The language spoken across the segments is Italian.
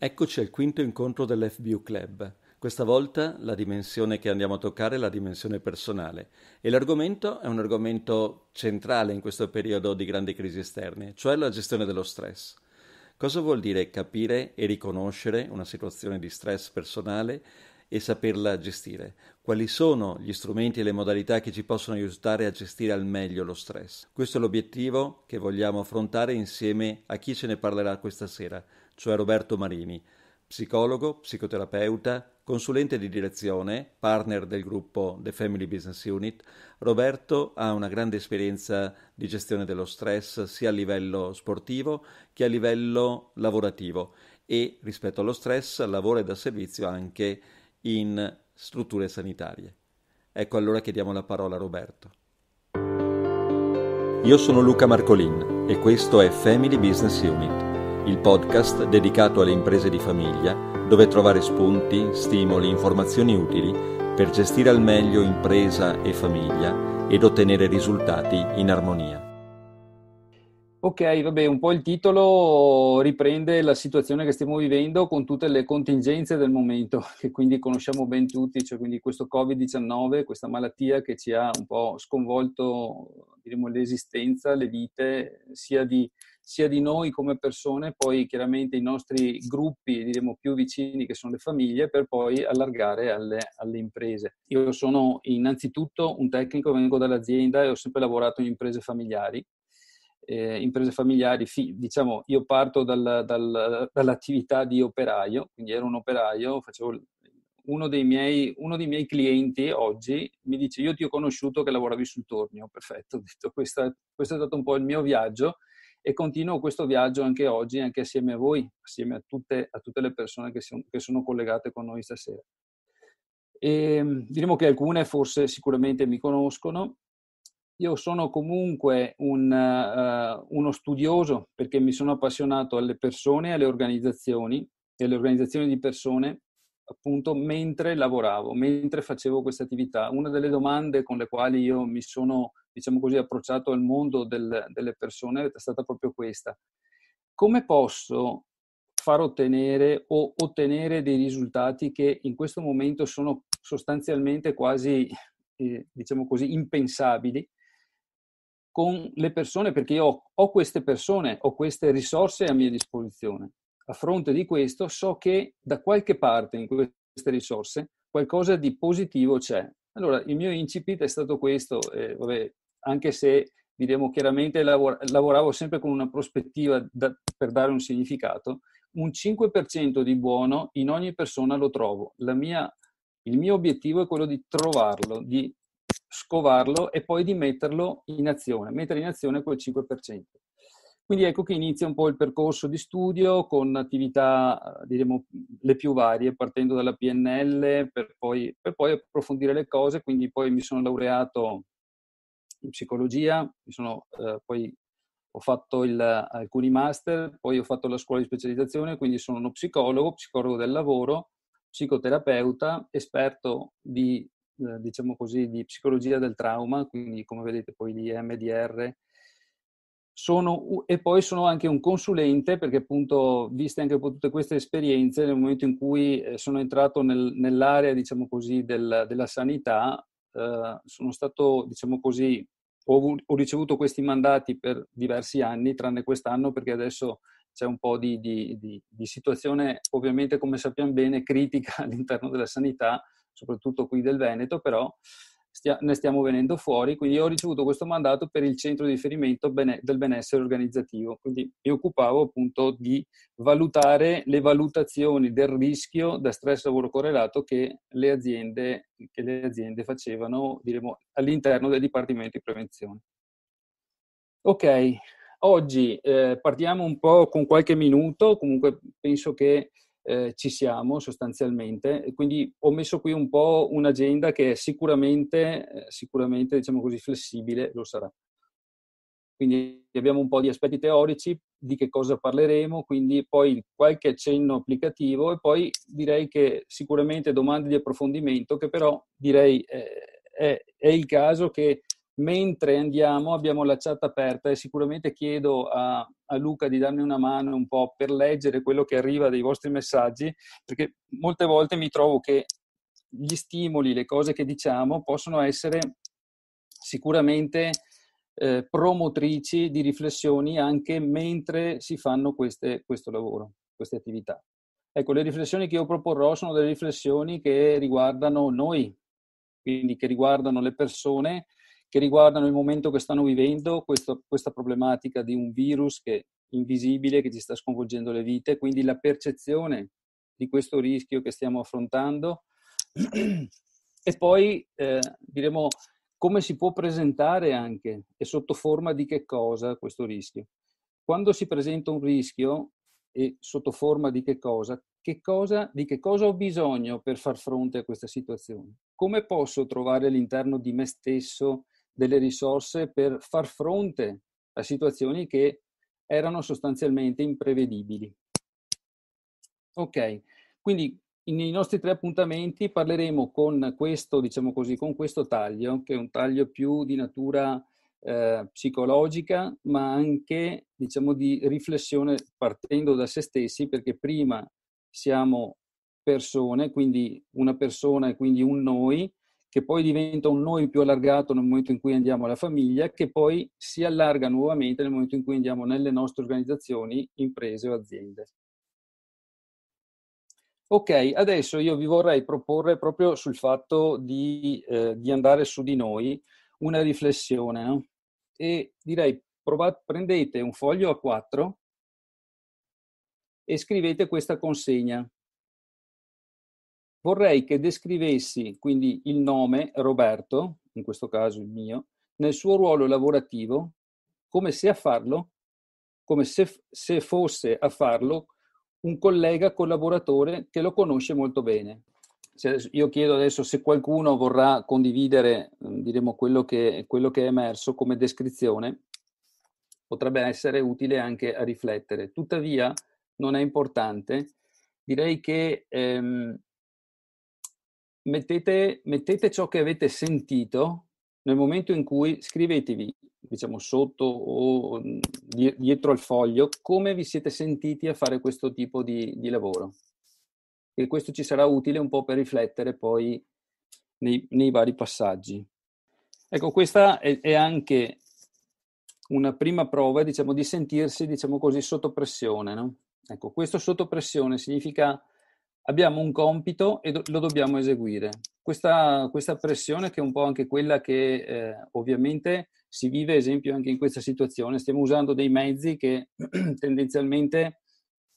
Eccoci al quinto incontro dell'FBU Club. Questa volta la dimensione che andiamo a toccare è la dimensione personale e l'argomento è un argomento centrale in questo periodo di grandi crisi esterne, cioè la gestione dello stress. Cosa vuol dire capire e riconoscere una situazione di stress personale e saperla gestire? Quali sono gli strumenti e le modalità che ci possono aiutare a gestire al meglio lo stress? Questo è l'obiettivo che vogliamo affrontare insieme a chi ce ne parlerà questa sera, cioè Roberto Marini, psicologo, psicoterapeuta, consulente di direzione, partner del gruppo The Family Business Unit, Roberto ha una grande esperienza di gestione dello stress sia a livello sportivo che a livello lavorativo e rispetto allo stress lavora da servizio anche in strutture sanitarie. Ecco allora che diamo la parola a Roberto. Io sono Luca Marcolin e questo è Family Business Unit il podcast dedicato alle imprese di famiglia, dove trovare spunti, stimoli, informazioni utili per gestire al meglio impresa e famiglia ed ottenere risultati in armonia. Ok, vabbè, un po' il titolo riprende la situazione che stiamo vivendo con tutte le contingenze del momento, che quindi conosciamo ben tutti, cioè quindi questo Covid-19, questa malattia che ci ha un po' sconvolto diremo, l'esistenza, le vite, sia di sia di noi come persone, poi chiaramente i nostri gruppi, diremo più vicini che sono le famiglie, per poi allargare alle, alle imprese. Io sono innanzitutto un tecnico, vengo dall'azienda e ho sempre lavorato in imprese familiari, eh, imprese familiari, fi, diciamo, io parto dal, dal, dall'attività di operaio, quindi ero un operaio, facevo uno dei, miei, uno dei miei clienti oggi mi dice io ti ho conosciuto che lavoravi sul tornio, perfetto, ho detto questo è stato un po' il mio viaggio e continuo questo viaggio anche oggi, anche assieme a voi, assieme a tutte, a tutte le persone che, si, che sono collegate con noi stasera. E, ehm, diremo che alcune forse sicuramente mi conoscono. Io sono comunque un, uh, uno studioso perché mi sono appassionato alle persone alle organizzazioni e alle organizzazioni di persone appunto mentre lavoravo, mentre facevo questa attività. Una delle domande con le quali io mi sono diciamo così, approcciato al mondo del, delle persone è stata proprio questa. Come posso far ottenere o ottenere dei risultati che in questo momento sono sostanzialmente quasi, eh, diciamo così, impensabili con le persone, perché io ho, ho queste persone, ho queste risorse a mia disposizione. A fronte di questo so che da qualche parte in queste risorse qualcosa di positivo c'è. Allora, il mio incipit è stato questo, eh, vabbè, anche se diremo chiaramente lavor- lavoravo sempre con una prospettiva da, per dare un significato, un 5% di buono in ogni persona lo trovo. Mia, il mio obiettivo è quello di trovarlo, di scovarlo e poi di metterlo in azione, mettere in azione quel 5%. Quindi ecco che inizia un po' il percorso di studio con attività, diremo, le più varie, partendo dalla PNL per poi, per poi approfondire le cose, quindi poi mi sono laureato in psicologia, mi sono, eh, poi ho fatto il, alcuni master, poi ho fatto la scuola di specializzazione, quindi sono uno psicologo, psicologo del lavoro, psicoterapeuta, esperto di, eh, diciamo così, di psicologia del trauma, quindi come vedete poi di MDR, sono, e poi sono anche un consulente perché appunto viste anche tutte queste esperienze nel momento in cui eh, sono entrato nel, nell'area diciamo così del, della sanità eh, sono stato, diciamo così, ho, ho, ricevuto questi mandati per diversi anni, tranne quest'anno perché adesso c'è un po' di, di, di, di situazione, ovviamente come sappiamo bene, critica all'interno della sanità, soprattutto qui del Veneto, però stia, ne stiamo venendo fuori, quindi ho ricevuto questo mandato per il centro di riferimento bene, del benessere organizzativo, quindi mi occupavo appunto di valutare le valutazioni del rischio da stress lavoro correlato che le aziende, che le aziende facevano diremo, all'interno del Dipartimento di Prevenzione. Ok, oggi eh, partiamo un po' con qualche minuto, comunque penso che eh, ci siamo sostanzialmente. quindi ho messo qui un po' un'agenda che è sicuramente, eh, sicuramente diciamo così, flessibile, lo sarà. Quindi abbiamo un po' di aspetti teorici, di che cosa parleremo, quindi poi qualche accenno applicativo e poi direi che sicuramente domande di approfondimento che però direi è, eh, è, è il caso che mentre andiamo abbiamo la chat aperta e sicuramente chiedo a, a, Luca di darmi una mano un po' per leggere quello che arriva dei vostri messaggi, perché molte volte mi trovo che gli stimoli, le cose che diciamo possono essere sicuramente eh, promotrici di riflessioni anche mentre si fanno queste, questo lavoro, queste attività. Ecco, le riflessioni che io proporrò sono delle riflessioni che riguardano noi, quindi che riguardano le persone che riguardano il momento che stanno vivendo, questo, questa problematica di un virus che, è invisibile che ci sta sconvolgendo le vite, quindi la percezione di questo rischio che stiamo affrontando e poi eh, diremo come si può presentare anche e sotto forma di che cosa questo rischio. Quando si presenta un rischio e sotto forma di che cosa, che cosa, di che cosa ho bisogno per far fronte a questa situazione? Come posso trovare all'interno di me stesso delle risorse per far fronte a situazioni che erano sostanzialmente imprevedibili. Ok, quindi nei nostri tre appuntamenti parleremo con questo, diciamo così, con questo taglio, che è un taglio più di natura eh, psicologica, ma anche diciamo, di riflessione partendo da se stessi, perché prima siamo persone, quindi una persona e quindi un noi, che poi diventa un noi più allargato nel momento in cui andiamo alla famiglia, che poi si allarga nuovamente nel momento in cui andiamo nelle nostre organizzazioni, imprese o aziende. Ok, adesso io vi vorrei proporre proprio sul fatto di, eh, di andare su di noi una riflessione no? e direi provate, prendete un foglio a quattro e scrivete questa consegna Vorrei che descrivessi quindi il nome Roberto, in questo caso il mio, nel suo ruolo lavorativo, come se a farlo, come se, se fosse a farlo un collega collaboratore che lo conosce molto bene. Se io chiedo adesso se qualcuno vorrà condividere mm, diremo, quello, che, quello che è emerso come descrizione, potrebbe essere utile anche a riflettere. Tuttavia non è importante, direi che ehm, mettete, mettete ciò che avete sentito nel momento in cui scrivetevi, diciamo sotto o dietro al foglio, come vi siete sentiti a fare questo tipo di, di lavoro. E questo ci sarà utile un po' per riflettere poi nei, nei vari passaggi. Ecco, questa è, è, anche una prima prova, diciamo, di sentirsi, diciamo così, sotto pressione, no? Ecco, questo sotto pressione significa abbiamo un compito e lo dobbiamo eseguire. Questa, questa pressione che è un po' anche quella che eh, ovviamente si vive, esempio, anche in questa situazione. Stiamo usando dei mezzi che tendenzialmente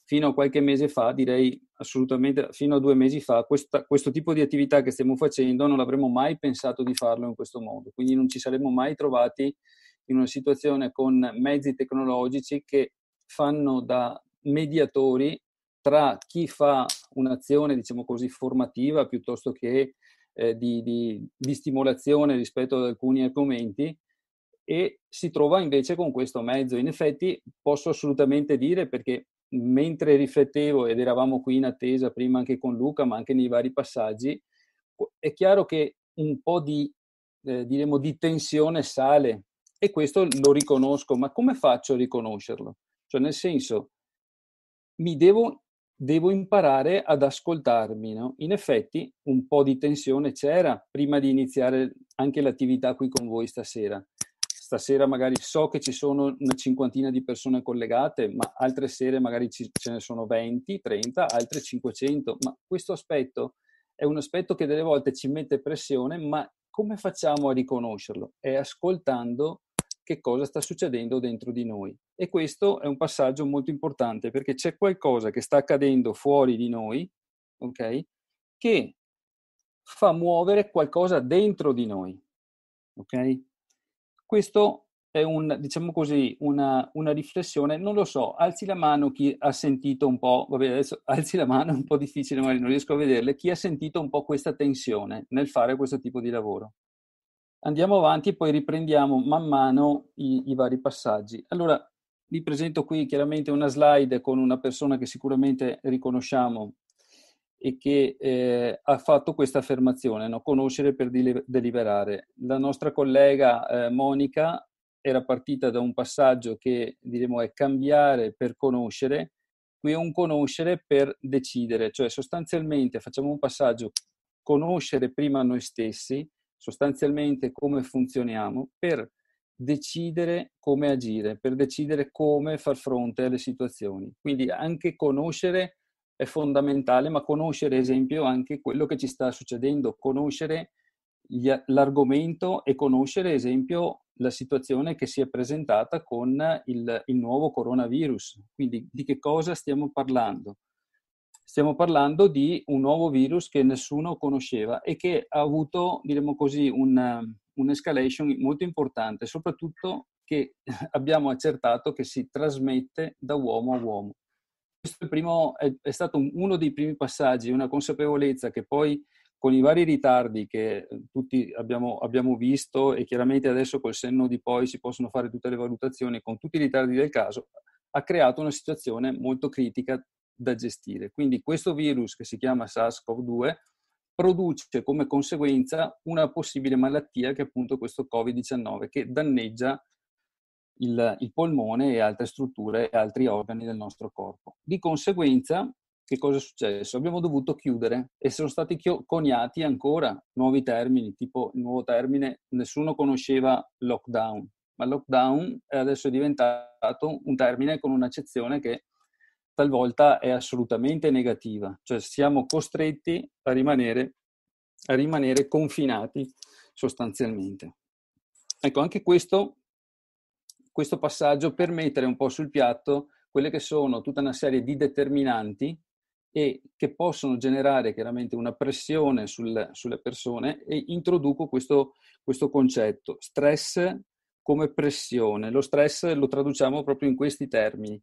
fino a qualche mese fa, direi assolutamente fino a due mesi fa, questa, questo tipo di attività che stiamo facendo non avremmo mai pensato di farlo in questo modo. Quindi non ci saremmo mai trovati in una situazione con mezzi tecnologici che fanno da mediatori tra chi fa un'azione, diciamo così, formativa piuttosto che eh, di, di, di, stimolazione rispetto ad alcuni argomenti e si trova invece con questo mezzo. In effetti posso assolutamente dire perché mentre riflettevo ed eravamo qui in attesa prima anche con Luca, ma anche nei vari passaggi, è chiaro che un po' di, eh, diremo, di tensione sale e questo lo riconosco, ma come faccio a riconoscerlo? Cioè nel senso, mi devo devo imparare ad ascoltarmi. No? In effetti un po' di tensione c'era prima di iniziare anche l'attività qui con voi stasera. Stasera magari so che ci sono una cinquantina di persone collegate, ma altre sere magari ci, ce ne sono 20, 30, altre 500. Ma questo aspetto è un aspetto che delle volte ci mette pressione, ma come facciamo a riconoscerlo? È ascoltando che cosa sta succedendo dentro di noi. E questo è un passaggio molto importante perché c'è qualcosa che sta accadendo fuori di noi, ok? Che fa muovere qualcosa dentro di noi, ok? Questo è un, diciamo così, una, una, riflessione, non lo so, alzi la mano chi ha sentito un po', vabbè adesso alzi la mano, è un po' difficile, magari non riesco a vederle, chi ha sentito un po' questa tensione nel fare questo tipo di lavoro. Andiamo avanti e poi riprendiamo man mano i, i vari passaggi. Allora, vi presento qui chiaramente una slide con una persona che sicuramente riconosciamo e che eh, ha fatto questa affermazione, no? conoscere per deliberare. La nostra collega eh, Monica era partita da un passaggio che diremo è cambiare per conoscere, qui è un conoscere per decidere, cioè sostanzialmente facciamo un passaggio conoscere prima noi stessi, sostanzialmente come funzioniamo, per decidere come agire, per decidere come far fronte alle situazioni. Quindi anche conoscere è fondamentale, ma conoscere, ad esempio, anche quello che ci sta succedendo, conoscere gli, l'argomento e conoscere, ad esempio, la situazione che si è presentata con il, il nuovo coronavirus. Quindi di che cosa stiamo parlando? Stiamo parlando di un nuovo virus che nessuno conosceva e che ha avuto, diremmo così, un, un'escalation molto importante, soprattutto che abbiamo accertato che si trasmette da uomo a uomo. Questo è, primo, è, è stato uno dei primi passaggi, una consapevolezza che poi con i vari ritardi che eh, tutti abbiamo, abbiamo, visto e chiaramente adesso col senno di poi si possono fare tutte le valutazioni con tutti i ritardi del caso, ha creato una situazione molto critica da gestire. Quindi questo virus che si chiama SARS-CoV-2 produce come conseguenza una possibile malattia che è appunto questo Covid-19 che danneggia il, il polmone e altre strutture e altri organi del nostro corpo. Di conseguenza che cosa è successo? Abbiamo dovuto chiudere e sono stati coniati ancora nuovi termini, tipo il nuovo termine, nessuno conosceva lockdown, ma lockdown adesso è diventato un termine con un'accezione che è talvolta è assolutamente negativa, cioè siamo costretti a rimanere, a rimanere confinati sostanzialmente. Ecco, anche questo, questo passaggio per mettere un po' sul piatto quelle che sono tutta una serie di determinanti e che possono generare chiaramente una pressione sul, sulle persone e introduco questo, questo concetto, stress come pressione. Lo stress lo traduciamo proprio in questi termini,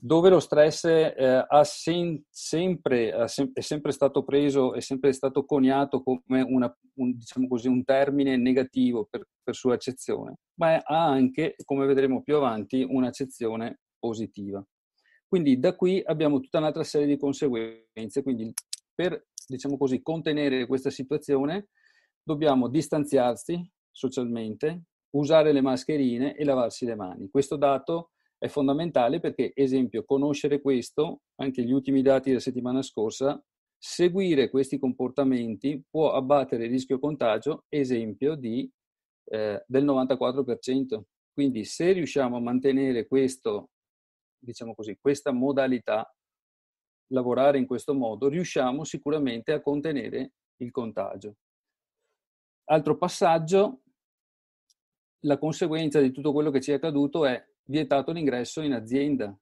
dove lo stress eh, ha sen- sempre, ha sem- è sempre stato preso, è sempre stato coniato come una, un, diciamo così, un, termine negativo per, per sua accezione, ma ha anche, come vedremo più avanti, un'accezione positiva. Quindi da qui abbiamo tutta un'altra serie di conseguenze, quindi per diciamo così, contenere questa situazione dobbiamo distanziarsi socialmente, usare le mascherine e lavarsi le mani. Questo dato è fondamentale perché, esempio, conoscere questo, anche gli ultimi dati della settimana scorsa, seguire questi comportamenti può abbattere il rischio contagio, esempio, di, eh, del 94%. Quindi se riusciamo a mantenere questo, diciamo così, questa modalità, lavorare in questo modo, riusciamo sicuramente a contenere il contagio. Altro passaggio, la conseguenza di tutto quello che ci è accaduto è vietato l'ingresso in azienda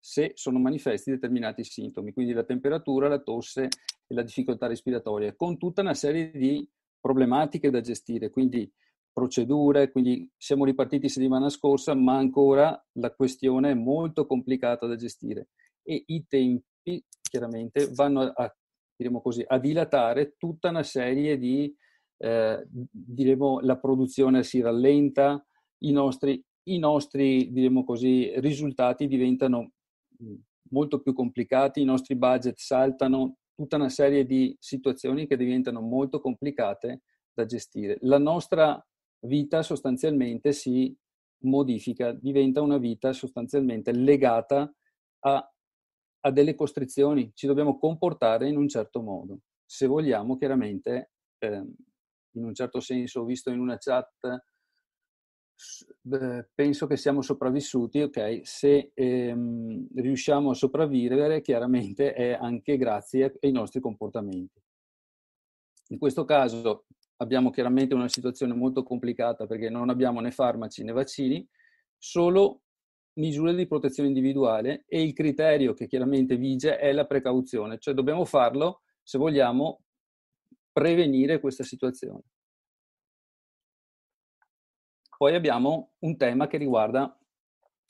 se sono manifesti determinati sintomi, quindi la temperatura, la tosse e la difficoltà respiratoria, con tutta una serie di problematiche da gestire, quindi procedure, quindi siamo ripartiti settimana scorsa, ma ancora la questione è molto complicata da gestire e i tempi chiaramente vanno a, diremo così, a dilatare tutta una serie di, eh, diremo, la produzione si rallenta, i nostri i nostri, diremmo così, risultati diventano mhmm, molto più complicati, i nostri budget saltano, tutta una serie di situazioni che diventano molto complicate da gestire. La nostra vita sostanzialmente si modifica, diventa una vita sostanzialmente legata a, a delle costrizioni, ci dobbiamo comportare in un certo modo. Se vogliamo, chiaramente, eh, in un certo senso, ho visto in una chat penso che siamo sopravvissuti, ok? Se ehm, riusciamo a sopravvivere, chiaramente è anche grazie ai nostri comportamenti. In questo caso abbiamo chiaramente una situazione molto complicata perché non abbiamo né farmaci né vaccini, solo misure di protezione individuale e il criterio che chiaramente vige è la precauzione, cioè dobbiamo farlo se vogliamo prevenire questa situazione. Poi abbiamo un tema che riguarda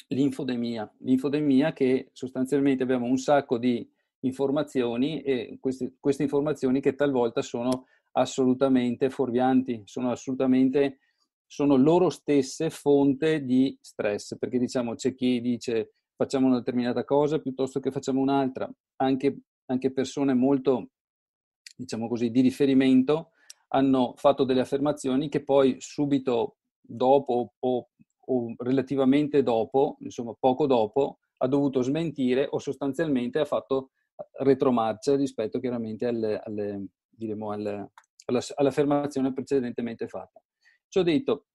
l'infodemia. L'infodemia che sostanzialmente abbiamo un sacco di informazioni e queste, queste informazioni che talvolta sono assolutamente fuorvianti, sono assolutamente sono loro stesse fonte di stress, perché diciamo c'è chi dice facciamo una determinata cosa piuttosto che facciamo un'altra, anche, anche persone molto, diciamo così, di riferimento hanno fatto delle affermazioni che poi subito dopo o, o relativamente dopo, insomma poco dopo, ha dovuto smentire o sostanzialmente ha fatto retromarcia rispetto chiaramente alle, alle, diremo, alle, all'affermazione precedentemente fatta. Ciò detto,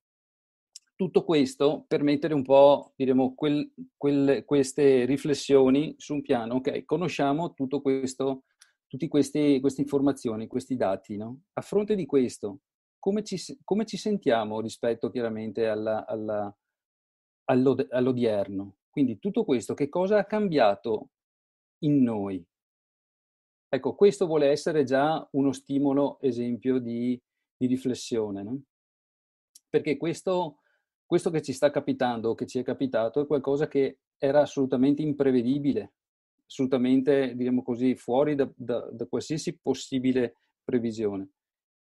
tutto questo per mettere un po' diremo, quel, quel, queste riflessioni su un piano, ok, conosciamo tutto questo, tutte queste, queste informazioni, questi dati, no? A fronte di questo, come ci, come ci sentiamo rispetto chiaramente alla, alla, all'od- all'odierno? Quindi tutto questo che cosa ha cambiato in noi? Ecco, questo vuole essere già uno stimolo, esempio, di, di riflessione, no? perché questo, questo che ci sta capitando, che ci è capitato, è qualcosa che era assolutamente imprevedibile, assolutamente, diremmo così, fuori da, da, da qualsiasi possibile previsione.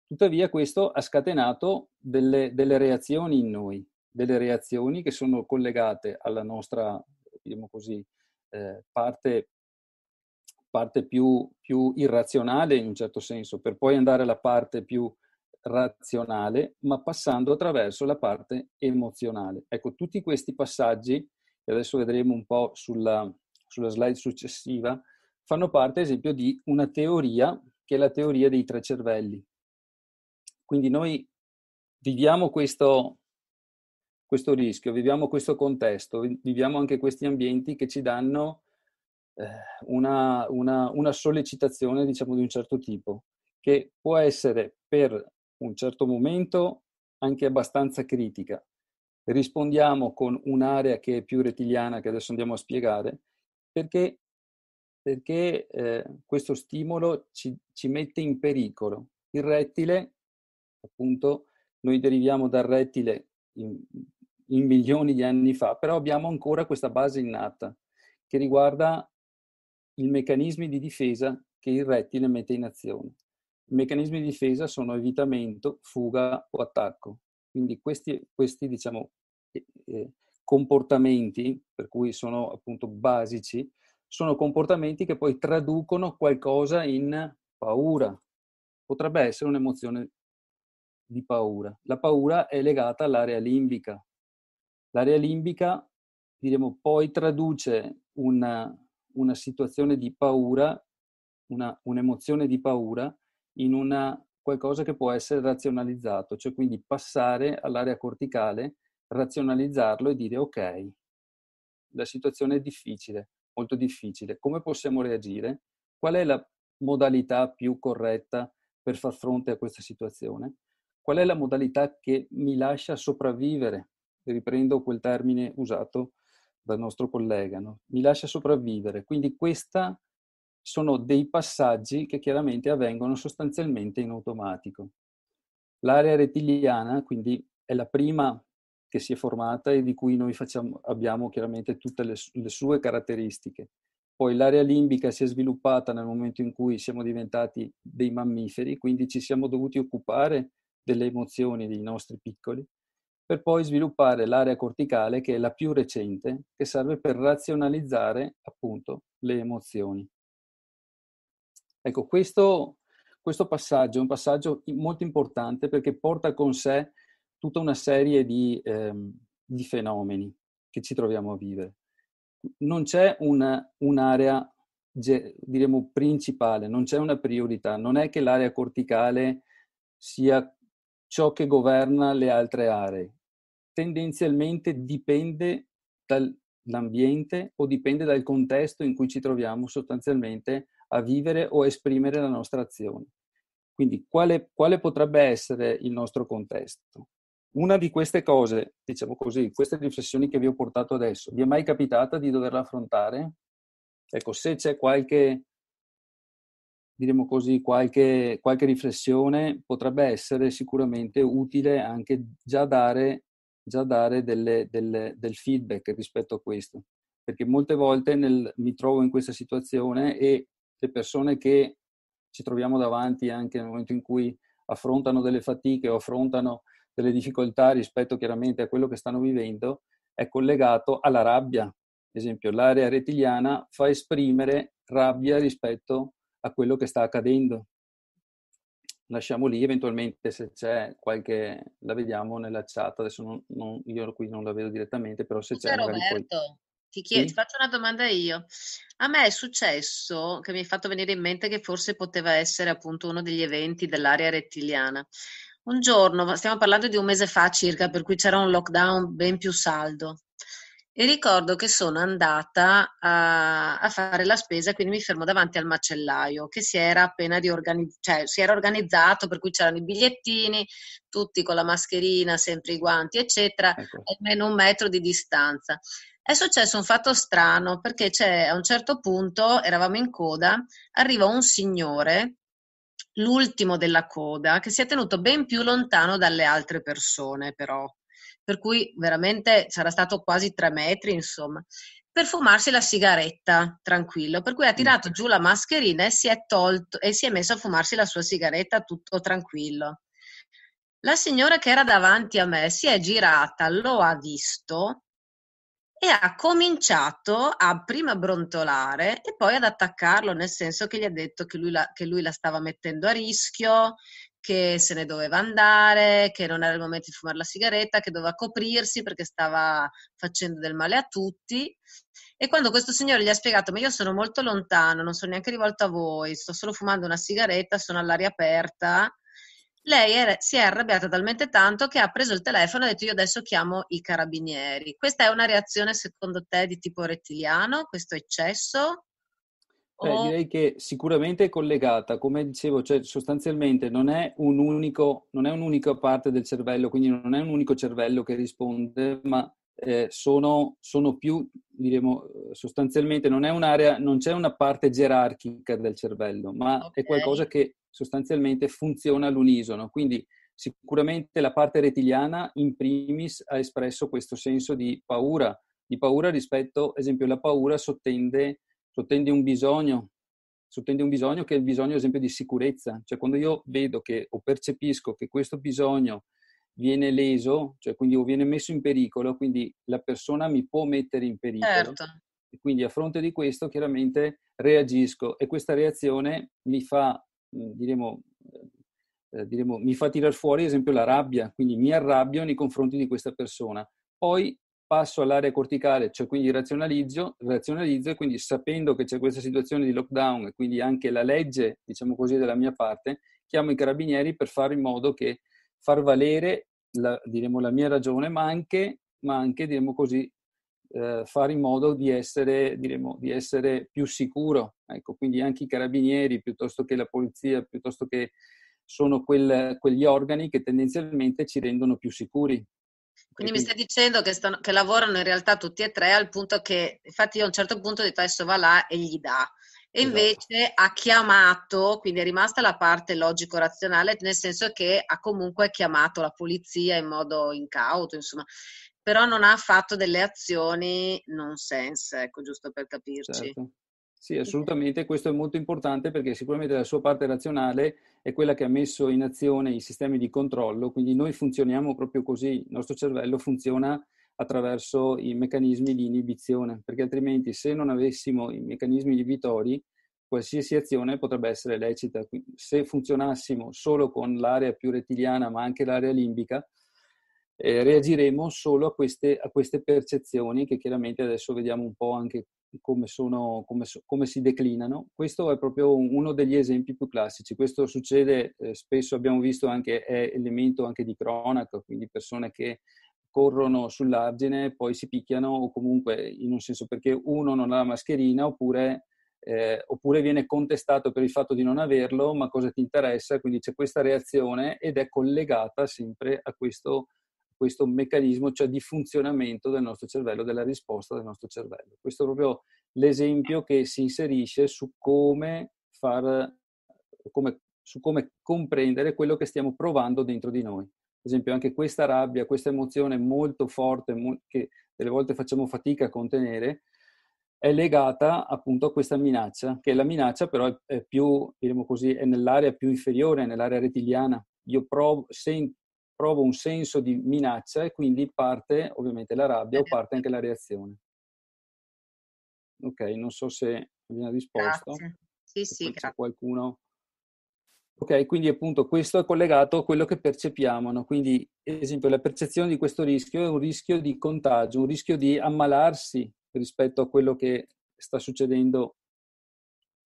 Tuttavia questo ha scatenato delle, delle reazioni in noi, delle reazioni che sono collegate alla nostra, diciamo così, eh, parte, parte più, più, irrazionale in un certo senso, per poi andare alla parte più razionale, ma passando attraverso la parte emozionale. Ecco, tutti questi passaggi, che adesso vedremo un po' sulla, sulla slide successiva, fanno parte, ad esempio, di una teoria che è la teoria dei tre cervelli, quindi noi viviamo questo, questo rischio, viviamo questo contesto, viviamo anche questi ambienti che ci danno eh, una, una, una sollecitazione, diciamo, di un certo tipo, che può essere per un certo momento anche abbastanza critica. Rispondiamo con un'area che è più rettiliana, che adesso andiamo a spiegare, perché, perché eh, questo stimolo ci, ci, mette in pericolo. Il rettile appunto noi deriviamo dal rettile in, in milioni di anni fa, però abbiamo ancora questa base innata che riguarda i meccanismi di difesa che il rettile mette in azione. I meccanismi di difesa sono evitamento, fuga o attacco. Quindi questi, questi diciamo, eh, comportamenti, per cui sono appunto basici, sono comportamenti che poi traducono qualcosa in paura. Potrebbe essere un'emozione di paura. La paura è legata all'area limbica. L'area limbica, diremo, poi traduce una, una situazione di paura, una, un'emozione di paura, in una, qualcosa che può essere razionalizzato, cioè quindi passare all'area corticale, razionalizzarlo e dire ok, la situazione è difficile, molto difficile, come possiamo reagire? Qual è la modalità più corretta per far fronte a questa situazione? qual è la modalità che mi lascia sopravvivere? Riprendo quel termine usato dal nostro collega, no? mi lascia sopravvivere. Quindi questi sono dei passaggi che chiaramente avvengono sostanzialmente in automatico. L'area rettiliana, quindi, è la prima che si è formata e di cui noi facciamo, abbiamo chiaramente tutte le, le sue caratteristiche. Poi l'area limbica si è sviluppata nel momento in cui siamo diventati dei mammiferi, quindi ci siamo dovuti occupare delle emozioni dei nostri piccoli, per poi sviluppare l'area corticale che è la più recente, che serve per razionalizzare appunto le emozioni. Ecco, questo, questo passaggio è un passaggio molto importante perché porta con sé tutta una serie di, ehm, di fenomeni che ci troviamo a vivere. Non c'è una, un'area diremo principale, non c'è una priorità, non è che l'area corticale sia ciò che governa le altre aree. Tendenzialmente dipende dall'ambiente o dipende dal contesto in cui ci troviamo sostanzialmente a vivere o a esprimere la nostra azione. Quindi quale, quale potrebbe essere il nostro contesto? Una di queste cose, diciamo così, queste riflessioni che vi ho portato adesso, vi è mai capitata di doverla affrontare? Ecco, se c'è qualche diremo così, qualche, qualche riflessione potrebbe essere sicuramente utile anche già dare, già dare delle, delle, del feedback rispetto a questo. Perché molte volte nel, mi trovo in questa situazione e le persone che ci troviamo davanti anche nel momento in cui affrontano delle fatiche o affrontano delle difficoltà rispetto chiaramente a quello che stanno vivendo, è collegato alla rabbia. Ad esempio, l'area rettiliana fa esprimere rabbia rispetto a a quello che sta accadendo. Lasciamo lì eventualmente se c'è qualche, la vediamo nella chat, adesso non, non, io qui non la vedo direttamente, però se c'è... Roberto, poi... ti, chiedo, sì? ti faccio una domanda io. A me è successo che mi è fatto venire in mente che forse poteva essere appunto uno degli eventi dell'area rettiliana. Un giorno, stiamo parlando di un mese fa circa, per cui c'era un lockdown ben più saldo, e ricordo che sono andata a, a, fare la spesa, quindi mi fermo davanti al macellaio che si era appena riorganizzato, cioè si era organizzato, per cui c'erano i bigliettini, tutti con la mascherina, sempre i guanti, eccetera, ecco. almeno un metro di distanza. È successo un fatto strano perché a un certo punto, eravamo in coda, arriva un signore, l'ultimo della coda, che si è tenuto ben più lontano dalle altre persone, però per cui veramente sarà stato quasi tre metri, insomma, per fumarsi la sigaretta tranquillo. Per cui ha mm. tirato giù la mascherina e si è tolto e si è messo a fumarsi la sua sigaretta tutto tranquillo. La signora che era davanti a me si è girata, lo ha visto e ha cominciato a prima brontolare e poi ad attaccarlo, nel senso che gli ha detto che lui la, che lui la stava mettendo a rischio, che se ne doveva andare, che non era il momento di fumare la sigaretta, che doveva coprirsi perché stava facendo del male a tutti. E quando questo signore gli ha spiegato, ma io sono molto lontano, non sono neanche rivolto a voi, sto solo fumando una sigaretta, sono all'aria aperta, lei era, si è arrabbiata talmente tanto che ha preso il telefono e ha detto io adesso chiamo i carabinieri. Questa è una reazione secondo te di tipo rettiliano, questo eccesso? Beh, direi che sicuramente è collegata, come dicevo, cioè sostanzialmente non è, un unico, non è un'unica parte del cervello, quindi non è un unico cervello che risponde, ma eh, sono, sono, più, diremo, eh, sostanzialmente non è un'area, non c'è una parte gerarchica del cervello, ma okay. è qualcosa che sostanzialmente funziona all'unisono. Quindi sicuramente la parte rettiliana in primis ha espresso questo senso di paura, di paura rispetto, ad esempio, la paura sottende sottende un bisogno, sottende un bisogno che è il bisogno, ad esempio, di sicurezza. Cioè, quando io vedo che o percepisco che questo bisogno viene leso, cioè quindi o viene messo in pericolo, quindi la persona mi può mettere in pericolo. Certo. E quindi a fronte di questo chiaramente reagisco e questa reazione mi fa, diremo, eh, diremo mi fa tirare fuori ad esempio la rabbia, quindi mi arrabbio nei confronti di questa persona. Poi passo all'area corticale, cioè quindi razionalizzo, razionalizzo e quindi sapendo che c'è questa situazione di lockdown e quindi anche la legge, diciamo così, della mia parte, chiamo i carabinieri per fare in modo che far valere la, diremo, la mia ragione, ma anche, ma anche diremo così, eh, fare in modo di essere, diremo, di essere più sicuro. Ecco, quindi anche i carabinieri, piuttosto che la polizia, piuttosto che sono quel, quegli organi che tendenzialmente ci rendono più sicuri, quindi mi stai dicendo che, stanno, che, lavorano in realtà tutti e tre al punto che, infatti, io a un certo punto ho detto adesso va là e gli dà. E esatto. invece esatto. ha chiamato, quindi è rimasta la parte logico-razionale, nel senso che ha comunque chiamato la polizia in modo incauto, insomma, però non ha fatto delle azioni non sense, ecco, giusto per capirci. Certo. Sì, assolutamente, questo è molto importante perché sicuramente la sua parte razionale è quella che ha messo in azione i sistemi di controllo, quindi noi funzioniamo proprio così, il nostro cervello funziona attraverso i meccanismi di inibizione, perché altrimenti se non avessimo i meccanismi inibitori, qualsiasi azione potrebbe essere lecita. Se funzionassimo solo con l'area più rettiliana, ma anche l'area limbica, eh, reagiremo solo a queste, a queste percezioni che chiaramente adesso vediamo un po' anche come, sono, come, come, si declinano. Questo è proprio uno degli esempi più classici. Questo succede eh, spesso, abbiamo visto anche, è elemento anche di cronaca, quindi persone che corrono sull'argine, poi si picchiano o comunque in un senso perché uno non ha la mascherina oppure, eh, oppure viene contestato per il fatto di non averlo, ma cosa ti interessa? Quindi c'è questa reazione ed è collegata sempre a questo questo meccanismo, cioè di funzionamento del nostro cervello, della risposta del nostro cervello. Questo è proprio l'esempio che si inserisce su come, far, come, su come comprendere quello che stiamo provando dentro di noi. Ad esempio anche questa rabbia, questa emozione molto forte che delle volte facciamo fatica a contenere, è legata appunto a questa minaccia, che la minaccia però è più, diremo così, è nell'area più inferiore, nell'area rettiliana. Io provo, sento, provo un senso di minaccia e quindi parte ovviamente la rabbia o parte anche la reazione. Ok, non so se abbiamo risposto. Grazie. Sì, sì, grazie. qualcuno. Ok, quindi appunto questo è collegato a quello che percepiamo, no? quindi ad esempio la percezione di questo rischio è un rischio di contagio, un rischio di ammalarsi rispetto a quello che sta succedendo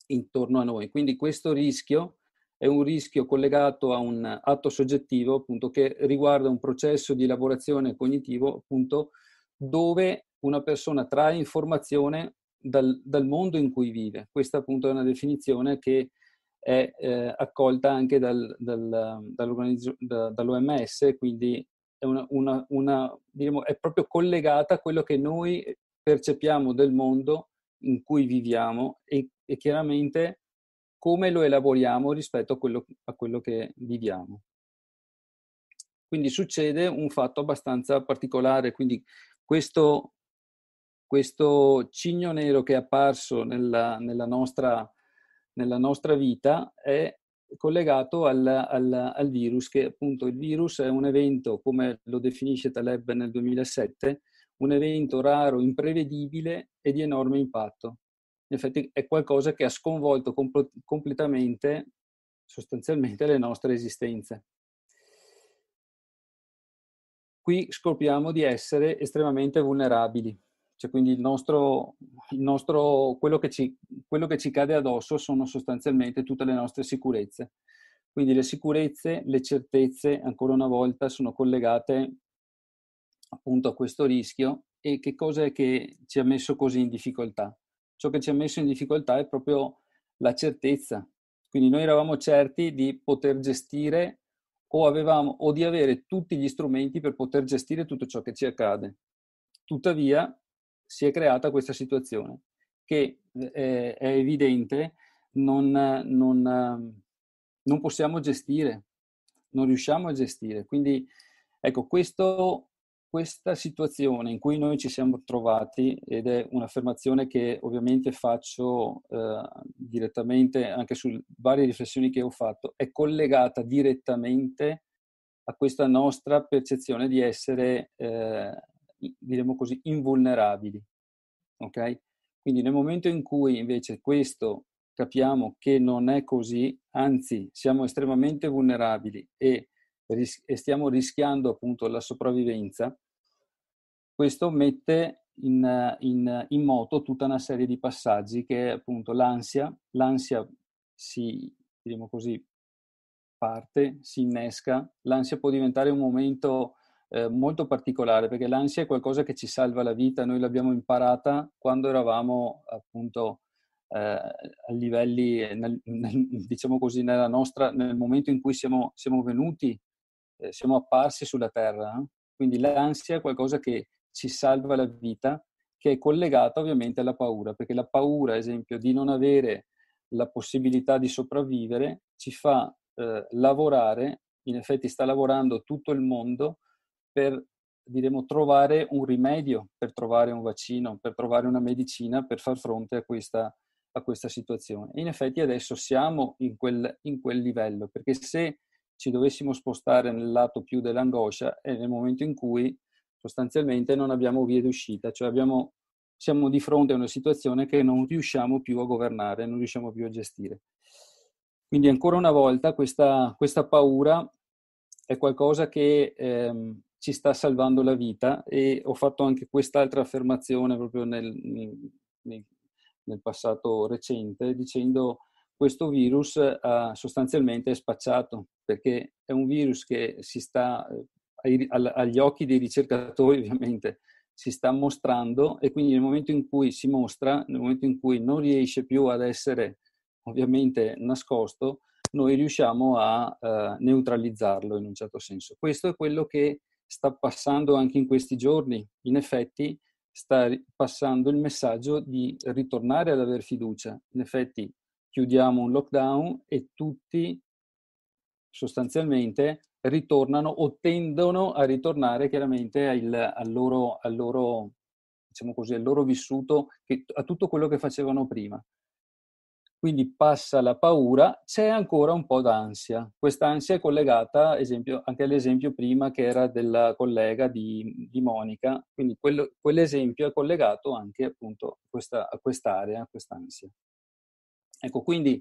intorno a noi. Quindi questo rischio è un rischio collegato a un atto soggettivo appunto, che riguarda un processo di elaborazione cognitivo appunto, dove una persona trae informazione dal, dal, mondo in cui vive. Questa appunto è una definizione che è eh, accolta anche dal, dal, da, dall'OMS, quindi è, una, una, una, diciamo, è proprio collegata a quello che noi percepiamo del mondo in cui viviamo e, e chiaramente come lo elaboriamo rispetto a quello, a quello che viviamo. Quindi succede un fatto abbastanza particolare, quindi questo, questo cigno nero che è apparso nella, nella, nostra, nella nostra, vita è collegato al, al, al, virus, che appunto il virus è un evento, come lo definisce Taleb nel 2007, un evento raro, imprevedibile e di enorme impatto in effetti è qualcosa che ha sconvolto compl- completamente, sostanzialmente, le nostre esistenze. Qui scopriamo di essere estremamente vulnerabili, cioè quindi il nostro, il nostro quello, che ci, quello che ci cade addosso sono sostanzialmente tutte le nostre sicurezze. Quindi le sicurezze, le certezze, ancora una volta, sono collegate appunto a questo rischio e che cosa è che ci ha messo così in difficoltà? ciò che ci ha messo in difficoltà è proprio la certezza. Quindi noi eravamo certi di poter gestire o, avevamo, o di avere tutti gli strumenti per poter gestire tutto ciò che ci accade. Tuttavia si è creata questa situazione che eh, è evidente non, non, non possiamo gestire, non riusciamo a gestire. Quindi ecco, questo questa situazione in cui noi ci siamo trovati, ed è un'affermazione che ovviamente faccio eh, direttamente anche su varie riflessioni che ho fatto, è collegata direttamente a questa nostra percezione di essere, eh, diremmo così, invulnerabili. Okay? Quindi nel momento in cui invece questo capiamo che non è così, anzi siamo estremamente vulnerabili e, ris- e stiamo rischiando appunto la sopravvivenza, questo mette in, in, in moto tutta una serie di passaggi che è appunto l'ansia, l'ansia si, diciamo così, parte, si innesca, l'ansia può diventare un momento eh, molto particolare perché l'ansia è qualcosa che ci salva la vita, noi l'abbiamo imparata quando eravamo appunto eh, a livelli, nel, nel, diciamo così, nella nostra, nel momento in cui siamo, siamo venuti, eh, siamo apparsi sulla terra. Eh. Quindi l'ansia è qualcosa che ci salva la vita, che è collegata ovviamente alla paura, perché la paura, ad esempio, di non avere la possibilità di sopravvivere ci fa eh, lavorare, in effetti sta lavorando tutto il mondo per diremo, trovare un rimedio, per trovare un vaccino, per trovare una medicina per far fronte a questa, a questa situazione. E in effetti adesso siamo in quel, in quel livello, perché se ci dovessimo spostare nel lato più dell'angoscia è nel momento in cui sostanzialmente non abbiamo via d'uscita, cioè abbiamo, siamo di fronte a una situazione che non riusciamo più a governare, non riusciamo più a gestire. Quindi ancora una volta questa, questa paura è qualcosa che ehm, ci sta salvando la vita e ho fatto anche quest'altra affermazione proprio nel, nel, nel passato recente dicendo questo virus eh, sostanzialmente è spacciato perché è un virus che si sta eh, agli occhi dei ricercatori ovviamente si sta mostrando e quindi nel momento in cui si mostra, nel momento in cui non riesce più ad essere ovviamente nascosto, noi riusciamo a eh, neutralizzarlo in un certo senso. Questo è quello che sta passando anche in questi giorni. In effetti sta passando il messaggio di ritornare ad aver fiducia. In effetti chiudiamo un lockdown e tutti sostanzialmente ritornano o tendono a ritornare chiaramente al, al, loro, al, loro, diciamo così, al loro, vissuto, che, a tutto quello che facevano prima. Quindi passa la paura, c'è ancora un po' d'ansia. Quest'ansia è collegata esempio, anche all'esempio prima che era della collega di, di Monica, quindi quello, quell'esempio è collegato anche appunto questa, a quest'area, a quest'ansia. Ecco, quindi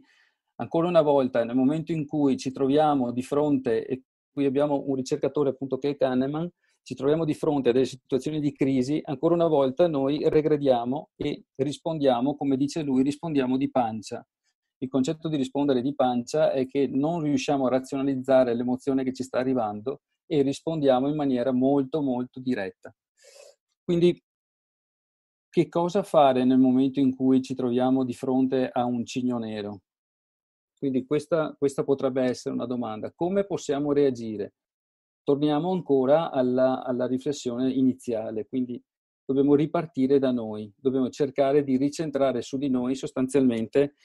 ancora una volta, nel momento in cui ci troviamo di fronte e cui abbiamo un ricercatore appunto che è Kahneman, ci troviamo di fronte a delle situazioni di crisi, ancora una volta noi regrediamo e rispondiamo, come dice lui, rispondiamo di pancia. Il concetto di rispondere di pancia è che non riusciamo a razionalizzare l'emozione che ci sta arrivando e rispondiamo in maniera molto molto diretta. Quindi che cosa fare nel momento in cui ci troviamo di fronte a un cigno nero? Quindi questa, questa potrebbe essere una domanda. Come possiamo reagire? Torniamo ancora alla, alla riflessione iniziale, quindi dobbiamo ripartire da noi, dobbiamo cercare di ricentrare su di noi sostanzialmente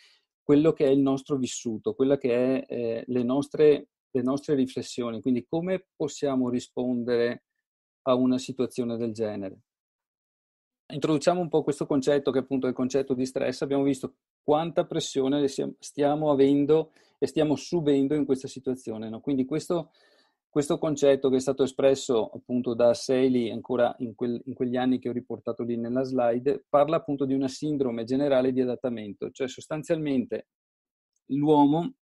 quello che è il nostro vissuto, quelle che è eh, le, nostre, le nostre riflessioni, quindi come possiamo rispondere a una situazione del genere. Introduciamo un po' questo concetto che appunto è il concetto di stress, abbiamo visto quanta pressione stiamo avendo e stiamo subendo in questa situazione. No? Quindi questo, questo, concetto che è stato espresso appunto da Seili ancora in, quel, in quegli anni che ho riportato lì nella slide, parla appunto di una sindrome generale di adattamento, cioè sostanzialmente l'uomo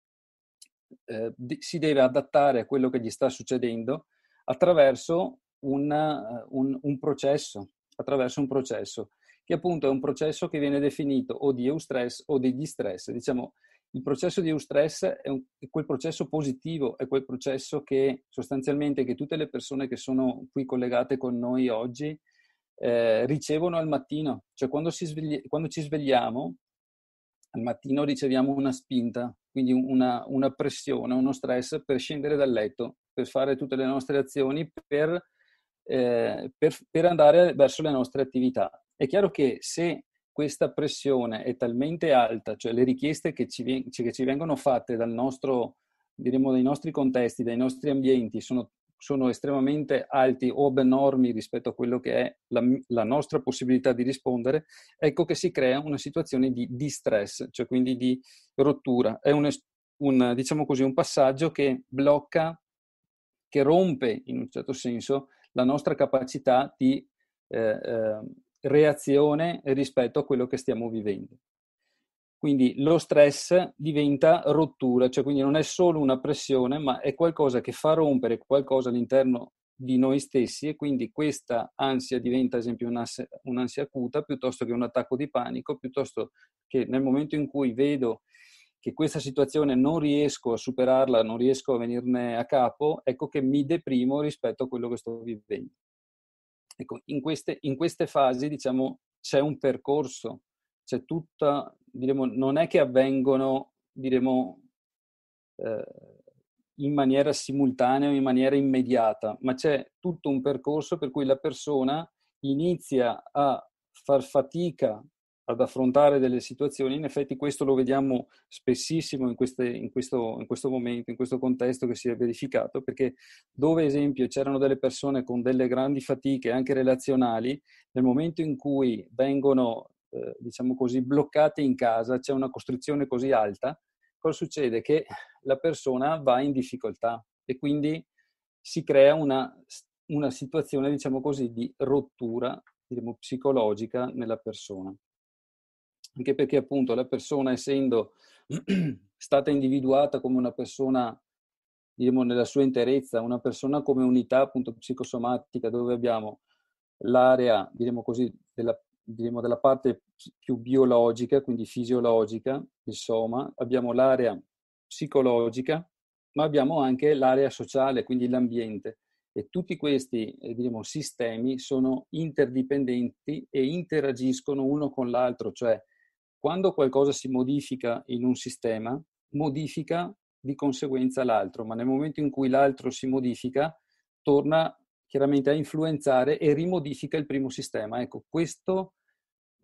eh, si deve adattare a quello che gli sta succedendo attraverso una, un, un, processo, attraverso un processo che appunto è un processo che viene definito o di eustress o di distress. Diciamo, il processo di eustress è, un, è quel processo positivo, è quel processo che sostanzialmente che tutte le persone che sono qui collegate con noi oggi eh, ricevono al mattino. Cioè quando, svegli- quando, ci svegliamo, al mattino riceviamo una spinta, quindi una, una pressione, uno stress per scendere dal letto, per fare tutte le nostre azioni, per eh, per, per, andare verso le nostre attività. È chiaro che se questa pressione è talmente alta, cioè le richieste che ci, che ci vengono fatte dal nostro, diremo, dai nostri contesti, dai nostri ambienti, sono, sono estremamente alti o benormi rispetto a quello che è la, la, nostra possibilità di rispondere, ecco che si crea una situazione di distress, cioè quindi di rottura. È un, un, diciamo così, un passaggio che blocca, che rompe in un certo senso la nostra capacità di eh, eh, reazione rispetto a quello che stiamo vivendo. Quindi lo stress diventa rottura, cioè quindi non è solo una pressione, ma è qualcosa che fa rompere qualcosa all'interno di noi stessi e quindi questa ansia diventa ad esempio un'ansia, acuta piuttosto che un attacco di panico, piuttosto che nel momento in cui vedo che questa situazione non riesco a superarla, non riesco a venirne a capo, ecco che mi deprimo rispetto a quello che sto vivendo. Ecco, in queste, in queste fasi, diciamo, c'è un percorso, c'è tutta, diremo, non è che avvengono, diremo, eh, in maniera simultanea o in maniera immediata, ma c'è tutto un percorso per cui la persona inizia a far fatica ad affrontare delle situazioni, in effetti questo lo vediamo spessissimo in, queste, in, questo, in questo momento, in questo contesto che si è verificato, perché dove ad esempio c'erano delle persone con delle grandi fatiche anche relazionali, nel momento in cui vengono eh, diciamo così, bloccate in casa, c'è una costrizione così alta, cosa succede? Che la persona va in difficoltà e quindi si crea una, una situazione, diciamo così, di rottura diremo, psicologica nella persona anche perché appunto la persona essendo stata individuata come una persona, diciamo, nella sua interezza, una persona come unità appunto psicosomatica dove abbiamo l'area, diciamo così, della, diciamo, della parte più biologica, quindi fisiologica, il soma, abbiamo l'area psicologica, ma abbiamo anche l'area sociale, quindi l'ambiente. E tutti questi eh, diciamo, sistemi sono interdipendenti e interagiscono uno con l'altro, cioè quando qualcosa si modifica in un sistema, modifica di conseguenza l'altro, ma nel momento in cui l'altro si modifica, torna chiaramente a influenzare e rimodifica il primo sistema. Ecco, questo,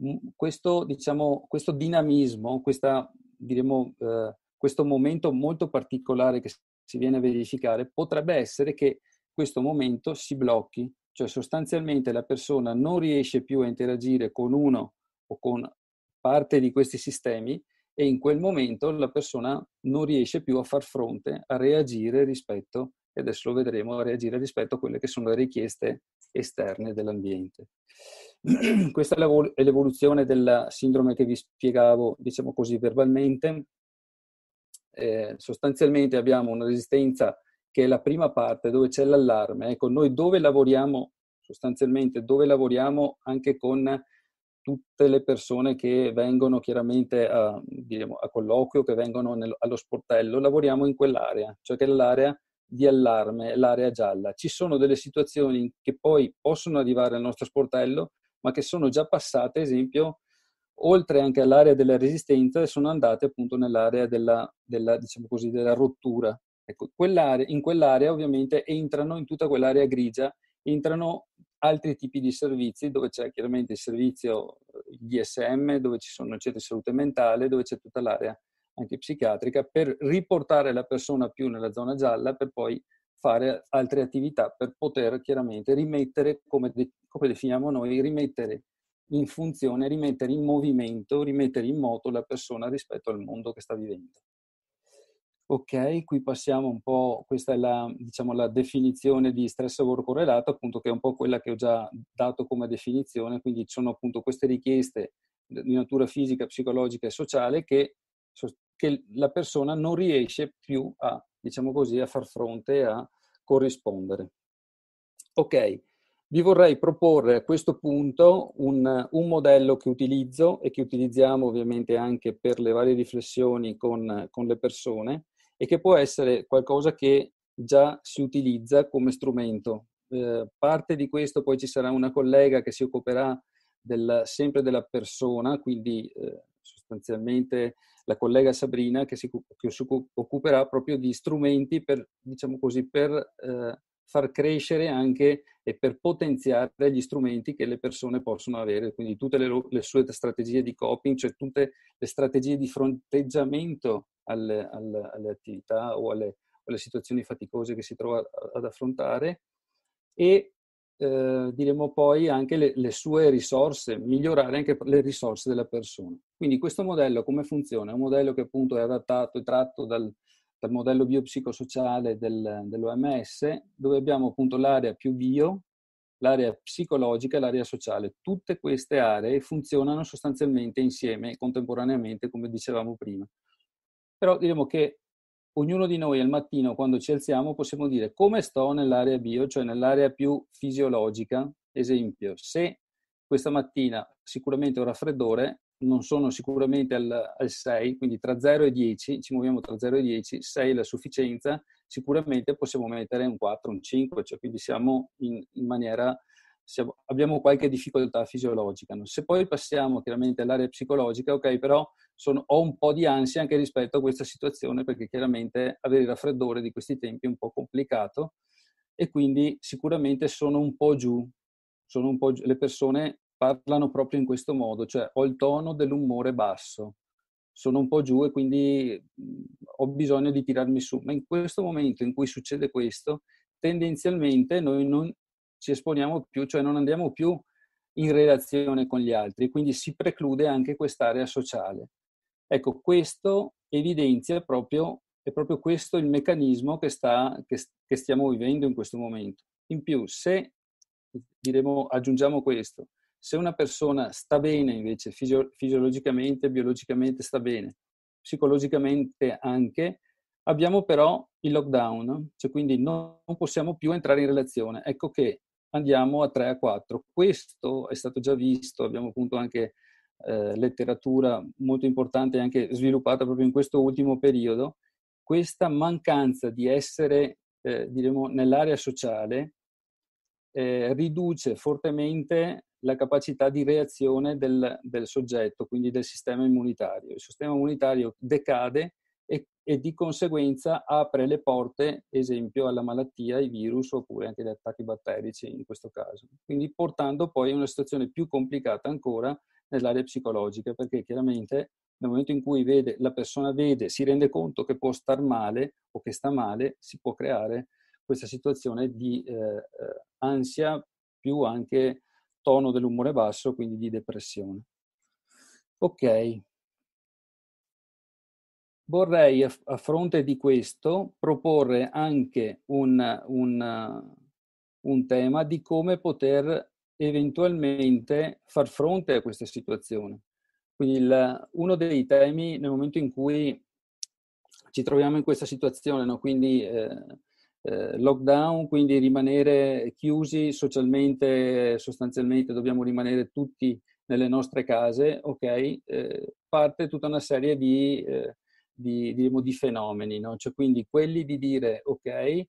mm, questo, diciamo, questo dinamismo, questa, diremo, eh, questo momento molto particolare che si viene a verificare, potrebbe essere che questo momento si blocchi, cioè sostanzialmente la persona non riesce più a interagire con uno o con parte di questi sistemi e in quel momento la persona non riesce più a far fronte, a reagire rispetto, e adesso lo vedremo, a reagire rispetto a quelle che sono le richieste esterne dell'ambiente. Questa è l'evoluzione della sindrome che vi spiegavo, diciamo così, verbalmente. Eh, sostanzialmente abbiamo una resistenza che è la prima parte dove c'è l'allarme. Ecco, noi dove lavoriamo, sostanzialmente dove lavoriamo anche con tutte le persone che vengono chiaramente a, diciamo, a colloquio, che vengono nel, allo sportello, lavoriamo in quell'area, cioè che è l'area di allarme, l'area gialla. Ci sono delle situazioni che poi possono arrivare al nostro sportello, ma che sono già passate, esempio, oltre anche all'area della resistenza, e sono andate appunto nell'area della, della, diciamo così, della rottura. Ecco, quell'area, in quell'area ovviamente entrano in tutta quell'area grigia, entrano altri tipi di servizi dove c'è chiaramente il servizio DSM, eh, dove ci sono centri di salute mentale, dove c'è tutta l'area anche psichiatrica, per riportare la persona più nella zona gialla per poi fare altre attività per poter chiaramente rimettere, come, de- come definiamo noi, rimettere in funzione, rimettere in movimento, rimettere in moto la persona rispetto al mondo che sta vivendo ok, qui passiamo un po', questa è la, diciamo, la definizione di stress lavoro correlato, appunto che è un po' quella che ho già dato come definizione, quindi sono appunto queste richieste di natura fisica, psicologica e sociale che, che la persona non riesce più a, diciamo così, a far fronte, a corrispondere. Ok, vi vorrei proporre a questo punto un, un, modello che utilizzo e che utilizziamo ovviamente anche per le varie riflessioni con, con le persone e che può essere qualcosa che già si utilizza come strumento. Eh, parte di questo poi ci sarà una collega che si occuperà del, sempre della persona, quindi eh, sostanzialmente la collega Sabrina che si, che si, occuperà proprio di strumenti per, diciamo così, per eh, far crescere anche e per potenziare gli strumenti che le persone possono avere, quindi tutte le, le sue strategie di coping, cioè tutte le strategie di fronteggiamento alle, alle, alle attività o alle, alle, situazioni faticose che si trova ad affrontare e eh, diremo poi anche le, le sue risorse, migliorare anche le risorse della persona. Quindi questo modello come funziona? È un modello che appunto è adattato e tratto dal, dal modello biopsicosociale del, dell'OMS, dove abbiamo appunto l'area più bio, l'area psicologica e l'area sociale. Tutte queste aree funzionano sostanzialmente insieme, contemporaneamente, come dicevamo prima. Però diremo che ognuno di noi al mattino, quando ci alziamo, possiamo dire come sto nell'area bio, cioè nell'area più fisiologica. Esempio, se questa mattina sicuramente ho raffreddore, non sono sicuramente al, al 6, quindi tra 0 e 10, ci muoviamo tra 0 e 10, 6 è la sufficienza, sicuramente possiamo mettere un 4, un 5, cioè quindi siamo in, in maniera, siamo, abbiamo qualche difficoltà fisiologica. No? Se poi passiamo chiaramente all'area psicologica, ok, però sono, ho un po' di ansia anche rispetto a questa situazione perché chiaramente avere il raffreddore di questi tempi è un po' complicato e quindi sicuramente sono un po' giù, sono un po' giù, le persone parlano proprio in questo modo, cioè ho il tono dell'umore basso, sono un po' giù e quindi mhmm, ho bisogno di tirarmi su, ma in questo momento in cui succede questo, tendenzialmente noi non ci esponiamo più, cioè non andiamo più in relazione con gli altri, quindi si preclude anche quest'area sociale. Ecco, questo evidenzia proprio, è proprio questo il meccanismo che, sta, che, che stiamo vivendo in questo momento. In più, se diremo, aggiungiamo questo, se una persona sta bene invece fisio- fisiologicamente, biologicamente sta bene, psicologicamente anche, abbiamo però il lockdown, cioè quindi non possiamo più entrare in relazione. Ecco che andiamo a 3 a 4. Questo è stato già visto, abbiamo appunto anche eh, letteratura molto importante anche sviluppata proprio in questo ultimo periodo, questa mancanza di essere, eh, diremo, nell'area sociale eh, riduce fortemente la capacità di reazione del, del, soggetto, quindi del sistema immunitario. Il sistema immunitario decade e, e, di conseguenza apre le porte, esempio, alla malattia, ai virus oppure anche agli attacchi batterici in questo caso. Quindi portando poi a una situazione più complicata ancora nell'area psicologica, perché chiaramente nel momento in cui vede, la persona vede, si rende conto che può star male o che sta male, si può creare questa situazione di eh, eh, ansia più anche tono dell'umore basso, quindi di depressione. Ok. Vorrei a fronte di questo proporre anche un, un, un tema di come poter eventualmente far fronte a questa situazione. Quindi il, uno dei temi nel momento in cui ci troviamo in questa situazione, no? quindi eh, eh, lockdown, quindi rimanere chiusi socialmente, sostanzialmente dobbiamo rimanere tutti nelle nostre case, ok, eh, parte tutta una serie di, eh, di, di, di fenomeni, no? cioè, quindi quelli di dire ok,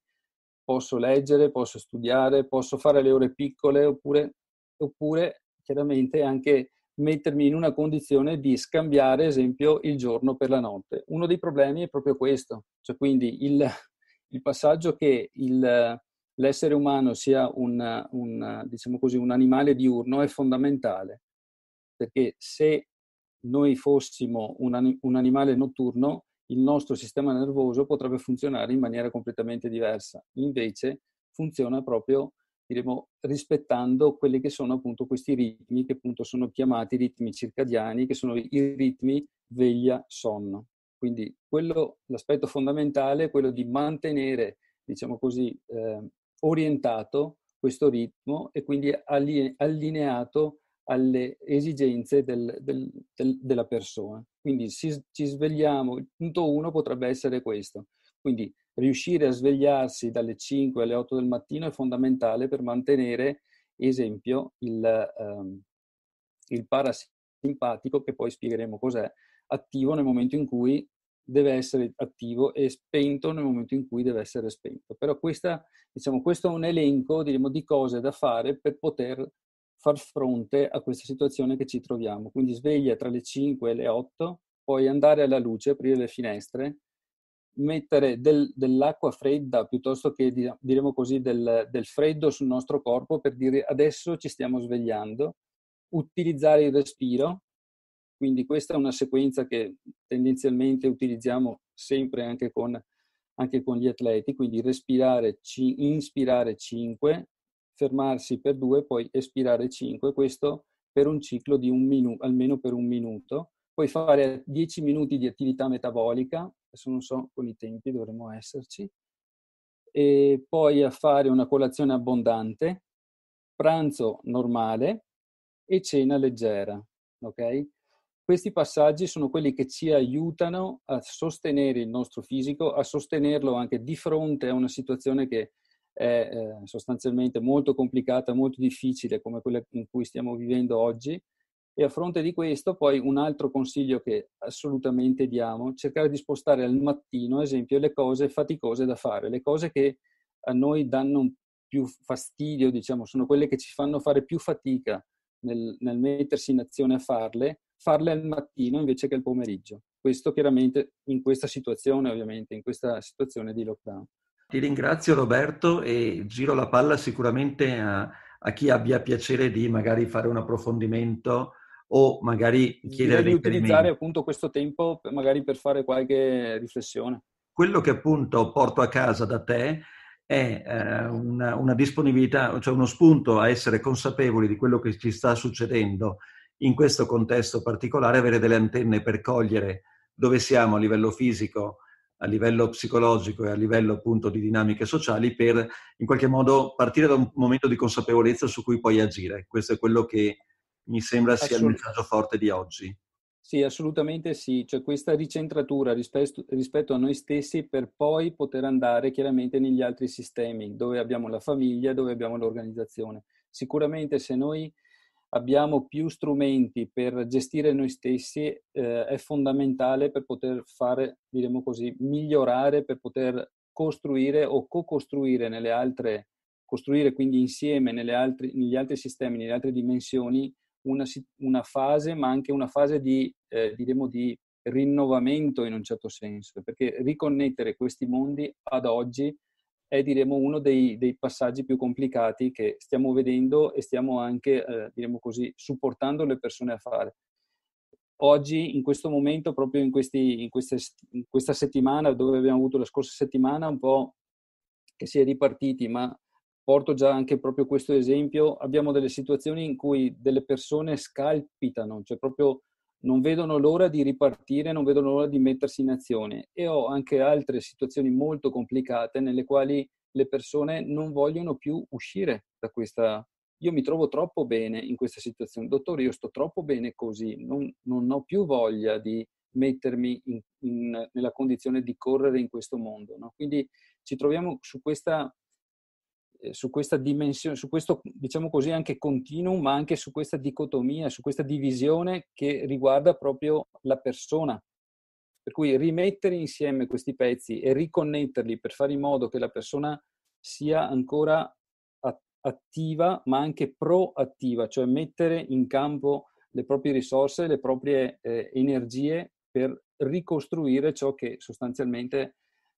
posso leggere, posso studiare, posso fare le ore piccole oppure, oppure chiaramente anche mettermi in una condizione di scambiare, esempio, il giorno per la notte. Uno dei problemi è proprio questo, cioè quindi il, il passaggio che il, l'essere umano sia un, un, diciamo così, un animale diurno è fondamentale, perché se noi fossimo un, un, animale notturno, il nostro sistema nervoso potrebbe funzionare in maniera completamente diversa. Invece funziona proprio, diremo, rispettando quelli che sono appunto questi ritmi, che appunto sono chiamati ritmi circadiani, che sono i ritmi veglia-sonno. Quindi quello, l'aspetto fondamentale è quello di mantenere, diciamo così, eh, orientato questo ritmo e quindi allineato alle esigenze del, del, del, della persona. Quindi si, ci svegliamo, il punto uno potrebbe essere questo. Quindi riuscire a svegliarsi dalle 5 alle 8 del mattino è fondamentale per mantenere, esempio, il, um, il parasimpatico, che poi spiegheremo cos'è, attivo nel momento in cui deve essere attivo e spento nel momento in cui deve essere spento. Però questa, diciamo, questo è un elenco diremo, di cose da fare per poter far fronte a questa situazione che ci troviamo. Quindi sveglia tra le 5 e le 8, poi andare alla luce, aprire le finestre, mettere del, dell'acqua fredda piuttosto che diremo così del, del freddo sul nostro corpo per dire adesso ci stiamo svegliando, utilizzare il respiro, quindi questa è una sequenza che tendenzialmente utilizziamo sempre anche con, anche con gli atleti, quindi respirare, inspirare 5, fermarsi per 2, poi espirare 5, questo per un ciclo di un minuto, almeno per un minuto. Puoi fare 10 minuti di attività metabolica, adesso non so con i tempi, dovremmo esserci, e poi a fare una colazione abbondante, pranzo normale e cena leggera, ok? Questi passaggi sono quelli che ci aiutano a sostenere il nostro fisico, a sostenerlo anche di fronte a una situazione che è eh, sostanzialmente molto complicata, molto difficile come quella in cui stiamo vivendo oggi. E a fronte di questo, poi un altro consiglio che assolutamente diamo, cercare di spostare al mattino, ad esempio, le cose faticose da fare, le cose che a noi danno più fastidio, diciamo, sono quelle che ci fanno fare più fatica nel, nel mettersi in azione a farle farle al mattino invece che al pomeriggio. Questo chiaramente in questa situazione, ovviamente, in questa situazione di lockdown. Ti ringrazio Roberto e giro la palla sicuramente a, a chi abbia piacere di magari fare un approfondimento o magari chiedere di utilizzare appunto questo tempo magari per fare qualche riflessione. Quello che appunto porto a casa da te è eh, una, una disponibilità, cioè uno spunto a essere consapevoli di quello che ci sta succedendo in questo contesto particolare avere delle antenne per cogliere dove siamo a livello fisico, a livello psicologico e a livello appunto di dinamiche sociali per in qualche modo partire da un momento di consapevolezza su cui puoi agire. Questo è quello che mi sembra sia il messaggio forte di oggi. Sì, assolutamente sì, cioè questa ricentratura rispetto, rispetto, a noi stessi per poi poter andare chiaramente negli altri sistemi dove abbiamo la famiglia, dove abbiamo l'organizzazione. Sicuramente se noi abbiamo più strumenti per gestire noi stessi eh, è fondamentale per poter fare, diremo così, migliorare, per poter costruire o co-costruire nelle altre, costruire quindi insieme altri, negli altri sistemi, nelle altre dimensioni, una, una fase, ma anche una fase di, eh, diremmo, di rinnovamento in un certo senso, perché riconnettere questi mondi ad oggi è diremo uno dei, dei passaggi più complicati che stiamo vedendo e stiamo anche, eh, diremo così, supportando le persone a fare. Oggi, in questo momento, proprio in, questi, in, queste, in questa settimana, dove abbiamo avuto la scorsa settimana, un po' che si è ripartiti, ma porto già anche proprio questo esempio, abbiamo delle situazioni in cui delle persone scalpitano, cioè proprio non vedono l'ora di ripartire, non vedono l'ora di mettersi in azione. E ho anche altre situazioni molto complicate nelle quali le persone non vogliono più uscire da questa... Io mi trovo troppo bene in questa situazione. Dottore, io sto troppo bene così, non, non ho più voglia di mettermi in, in, nella condizione di correre in questo mondo. No? Quindi ci troviamo su questa eh, su questa dimensione, su questo diciamo così anche continuum, ma anche su questa dicotomia, su questa divisione che riguarda proprio la persona. Per cui rimettere insieme questi pezzi e riconnetterli per fare in modo che la persona sia ancora attiva, ma anche proattiva, cioè mettere in campo le proprie risorse, le proprie eh, energie per ricostruire ciò che sostanzialmente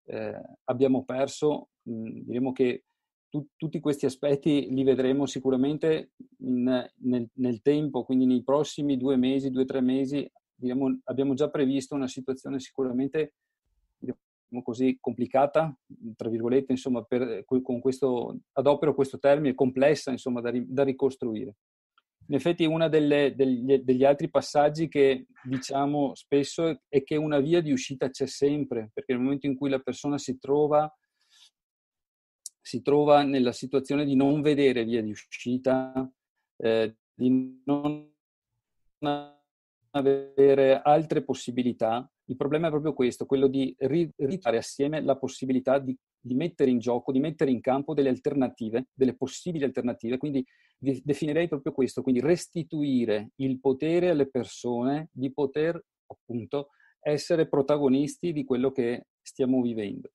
eh, abbiamo perso, mh, diremo che tu, tutti questi aspetti li vedremo sicuramente in, nel, nel, tempo, quindi nei prossimi due mesi, due o tre mesi, diremo, abbiamo già previsto una situazione sicuramente diciamo così complicata, tra virgolette, insomma, per, con questo, adopero questo termine, complessa, insomma, da, da ricostruire. In effetti uno degli, degli, altri passaggi che diciamo spesso è che una via di uscita c'è sempre, perché nel momento in cui la persona si trova si trova nella situazione di non vedere via di uscita, eh, di non avere altre possibilità. Il problema è proprio questo, quello di ritrovare assieme la possibilità di, di, mettere in gioco, di mettere in campo delle alternative, delle possibili alternative. Quindi definirei proprio questo, quindi restituire il potere alle persone di poter appunto essere protagonisti di quello che stiamo vivendo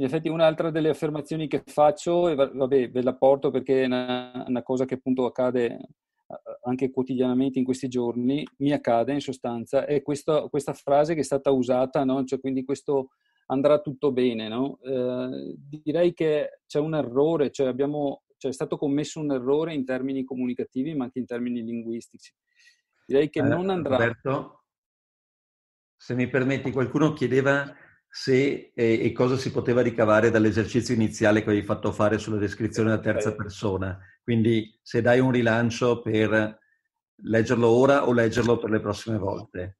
in effetti un'altra delle affermazioni che faccio, e vabbè ve la porto perché è una, una cosa che appunto accade eh, anche quotidianamente in questi giorni, mi accade in sostanza, è questa, questa frase che è stata usata, no? cioè, quindi questo andrà tutto bene. No? Eh, direi che c'è un errore, cioè, abbiamo, cioè, è stato commesso un errore in termini comunicativi ma anche in termini linguistici. Direi che eh, non andrà... Roberto, se mi permetti, qualcuno chiedeva se e, e, cosa si poteva ricavare dall'esercizio iniziale che avevi fatto fare sulla descrizione della terza eh. persona. Quindi se dai un rilancio per leggerlo ora o leggerlo per le prossime volte.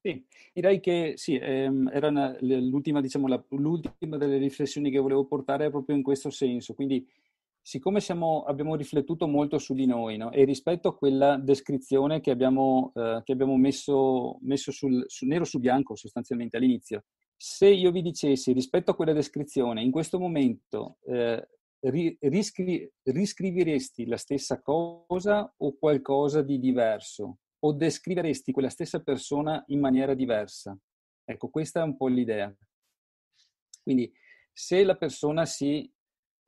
Sì, direi che sì, ehm, era una, l'ultima, diciamo, la, l'ultima delle riflessioni che volevo portare proprio in questo senso. Quindi siccome siamo, abbiamo riflettuto molto su di noi no? e rispetto a quella descrizione che abbiamo, eh, che abbiamo messo, messo sul, su, nero su bianco sostanzialmente all'inizio, se io vi dicessi rispetto a quella descrizione, in questo momento eh, ri, riscri, riscriveresti la stessa cosa o qualcosa di diverso? O descriveresti quella stessa persona in maniera diversa? Ecco, questa è un po' l'idea. Quindi se la persona si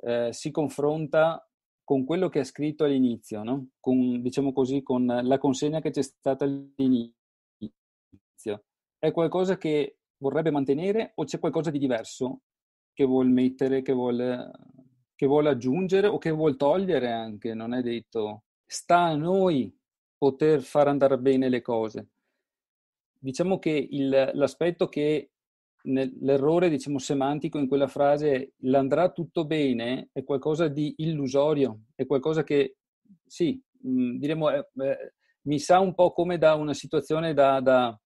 eh, si confronta con quello che ha scritto all'inizio, no? con, diciamo così, con la consegna che c'è stata all'inizio. È qualcosa che vorrebbe mantenere o c'è qualcosa di diverso che vuol mettere, che vuole, che vuole aggiungere o che vuol togliere anche, non è detto. Sta a noi poter far andare bene le cose. Diciamo che il, l'aspetto che l'errore diciamo, semantico in quella frase l'andrà tutto bene è qualcosa di illusorio, è qualcosa che sì, mh, mm, eh, eh, mi sa un po' come da una situazione da, da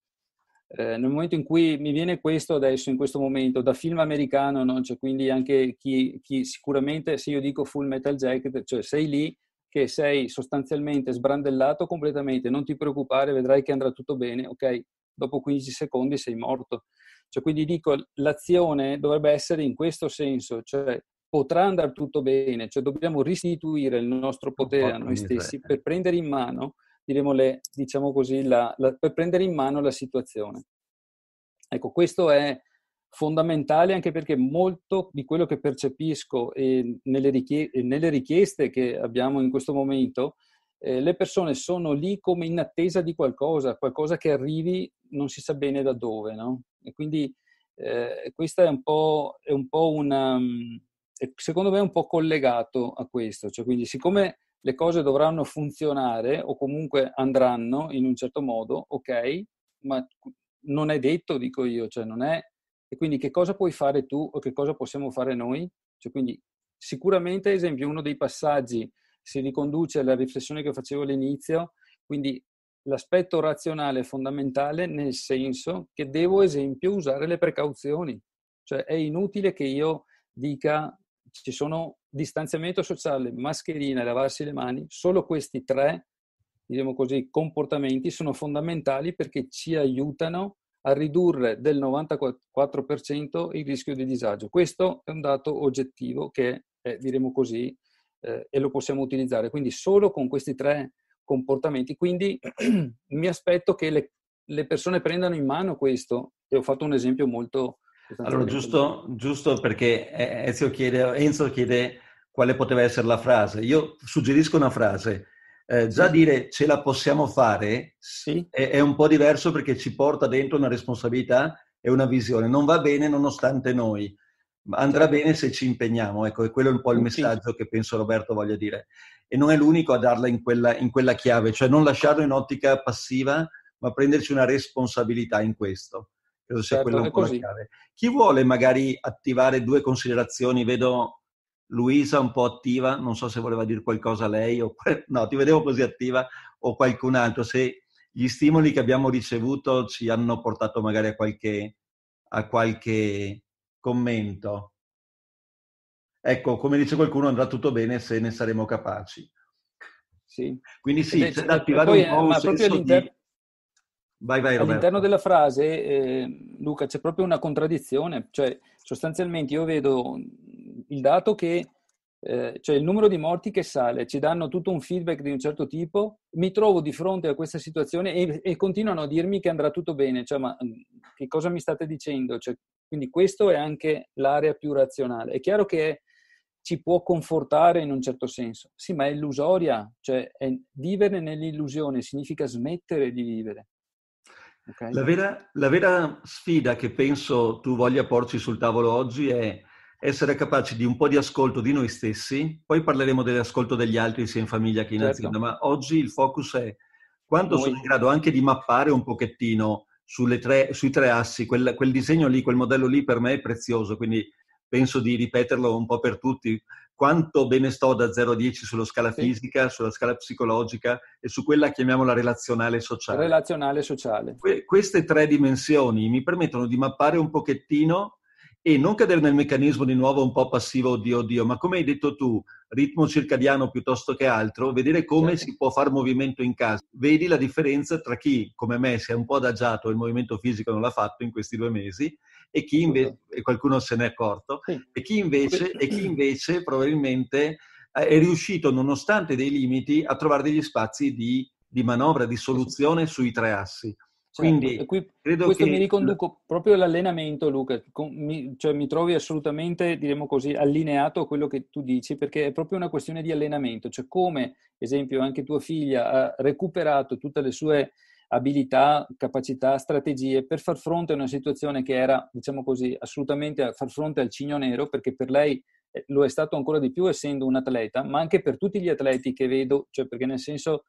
eh, nel momento in cui mi viene questo adesso, in questo momento, da film americano, no? cioè, quindi anche chi, chi, sicuramente, se io dico full metal jacket, cioè sei lì che sei sostanzialmente sbrandellato completamente, non ti preoccupare, vedrai che andrà tutto bene, ok? dopo 15 secondi sei morto. Cioè, quindi dico, l'azione dovrebbe essere in questo senso, cioè potrà andare tutto bene, cioè dobbiamo restituire il nostro potere a noi stessi per prendere in mano, diremo le, diciamo così, la, la, per prendere in mano la situazione. Ecco, questo è fondamentale anche perché molto di quello che percepisco eh, e nelle, richieste che abbiamo in questo momento eh, le persone sono lì come in attesa di qualcosa, qualcosa che arrivi non si sa bene da dove, no? E quindi eh, questa è un po', è un po una, secondo me un po' collegato a questo, cioè quindi siccome le cose dovranno funzionare o comunque andranno in un certo modo, ok, ma non è detto, dico io, cioè non è... E quindi che cosa puoi fare tu o che cosa possiamo fare noi? Cioè quindi sicuramente, ad esempio, uno dei passaggi si riconduce alla riflessione che facevo all'inizio, quindi l'aspetto razionale è fondamentale nel senso che devo, ad esempio, usare le precauzioni. Cioè è inutile che io dica ci sono distanziamento sociale, mascherina lavarsi le mani, solo questi tre, diciamo così, comportamenti sono fondamentali perché ci aiutano a ridurre del 94% il rischio di disagio. Questo è un dato oggettivo che è, diremo così, eh, e lo possiamo utilizzare. Quindi solo con questi tre comportamenti. Quindi mi aspetto che le, le, persone prendano in mano questo e ho fatto un esempio molto... Allora, giusto, giusto perché Ezio chiede, Enzo chiede quale poteva essere la frase. Io suggerisco una frase. Eh, già dire ce la possiamo fare sì. è, è, un po' diverso perché ci porta dentro una responsabilità e una visione. Non va bene nonostante noi andrà bene se ci impegniamo, ecco, e quello è un po' il messaggio che penso Roberto voglia dire. E non è l'unico a darla in quella, in quella chiave, cioè non lasciarlo in ottica passiva, ma prenderci una responsabilità in questo. Credo sia certo, quello un po' la chiave. Chi vuole magari attivare due considerazioni? Vedo Luisa un po' attiva, non so se voleva dire qualcosa lei, o no, ti vedevo così attiva, o qualcun altro, se gli stimoli che abbiamo ricevuto ci hanno portato magari a qualche, a qualche commento. Ecco, come dice qualcuno, andrà tutto bene se ne saremo capaci. Sì. Quindi sì, Beh, c'è da eh, attivare poi, un eh, po' un senso di... Vai, vai, All'interno della frase, eh, Luca, c'è proprio una contraddizione, cioè sostanzialmente io vedo il dato che, eh, cioè il numero di morti che sale, ci danno tutto un feedback di un certo tipo, mi trovo di fronte a questa situazione e, e continuano a dirmi che andrà tutto bene, cioè ma mm, che cosa mi state dicendo? Cioè, quindi questo è anche l'area più razionale. È chiaro che ci può confortare in un certo senso, sì, ma è illusoria, cioè è, vivere nell'illusione significa smettere di vivere. Okay? La, vera, la, vera, sfida che penso tu voglia porci sul tavolo oggi è essere capaci di un po' di ascolto di noi stessi, poi parleremo dell'ascolto degli altri sia in famiglia che in certo. azienda, ma oggi il focus è quanto noi. sono in grado anche di mappare un pochettino tre, sui tre assi, quel, quel, disegno lì, quel modello lì per me è prezioso, quindi penso di ripeterlo un po' per tutti. Quanto bene sto da 0 a 10 sulla scala sì. fisica, sulla scala psicologica e su quella chiamiamola relazionale sociale. Relazionale sociale. Que- queste tre dimensioni mi permettono di mappare un pochettino e non cadere nel meccanismo di nuovo un po' passivo, oddio, oddio, ma come hai detto tu, ritmo circadiano piuttosto che altro, vedere come certo. si può fare movimento in casa. Vedi la differenza tra chi, come me, si è un po' adagiato e il movimento fisico non l'ha fatto in questi due mesi, e chi invece, e qualcuno se n'è accorto, sì. e, chi invece, e chi invece probabilmente eh, è riuscito, nonostante dei limiti, a trovare degli spazi di, di manovra, di soluzione sui tre assi. Certo. Quindi qui, questo che... mi riconduco proprio all'allenamento, Luca, con, mi, cioè mi trovi assolutamente, diremmo così, allineato a quello che tu dici, perché è proprio una questione di allenamento, cioè come, esempio, anche tua figlia ha recuperato tutte le sue abilità, capacità, strategie per far fronte a una situazione che era, diciamo così, assolutamente a far fronte al cigno nero, perché per lei eh, lo è stato ancora di più essendo un atleta, ma anche per tutti gli atleti che vedo, cioè perché nel senso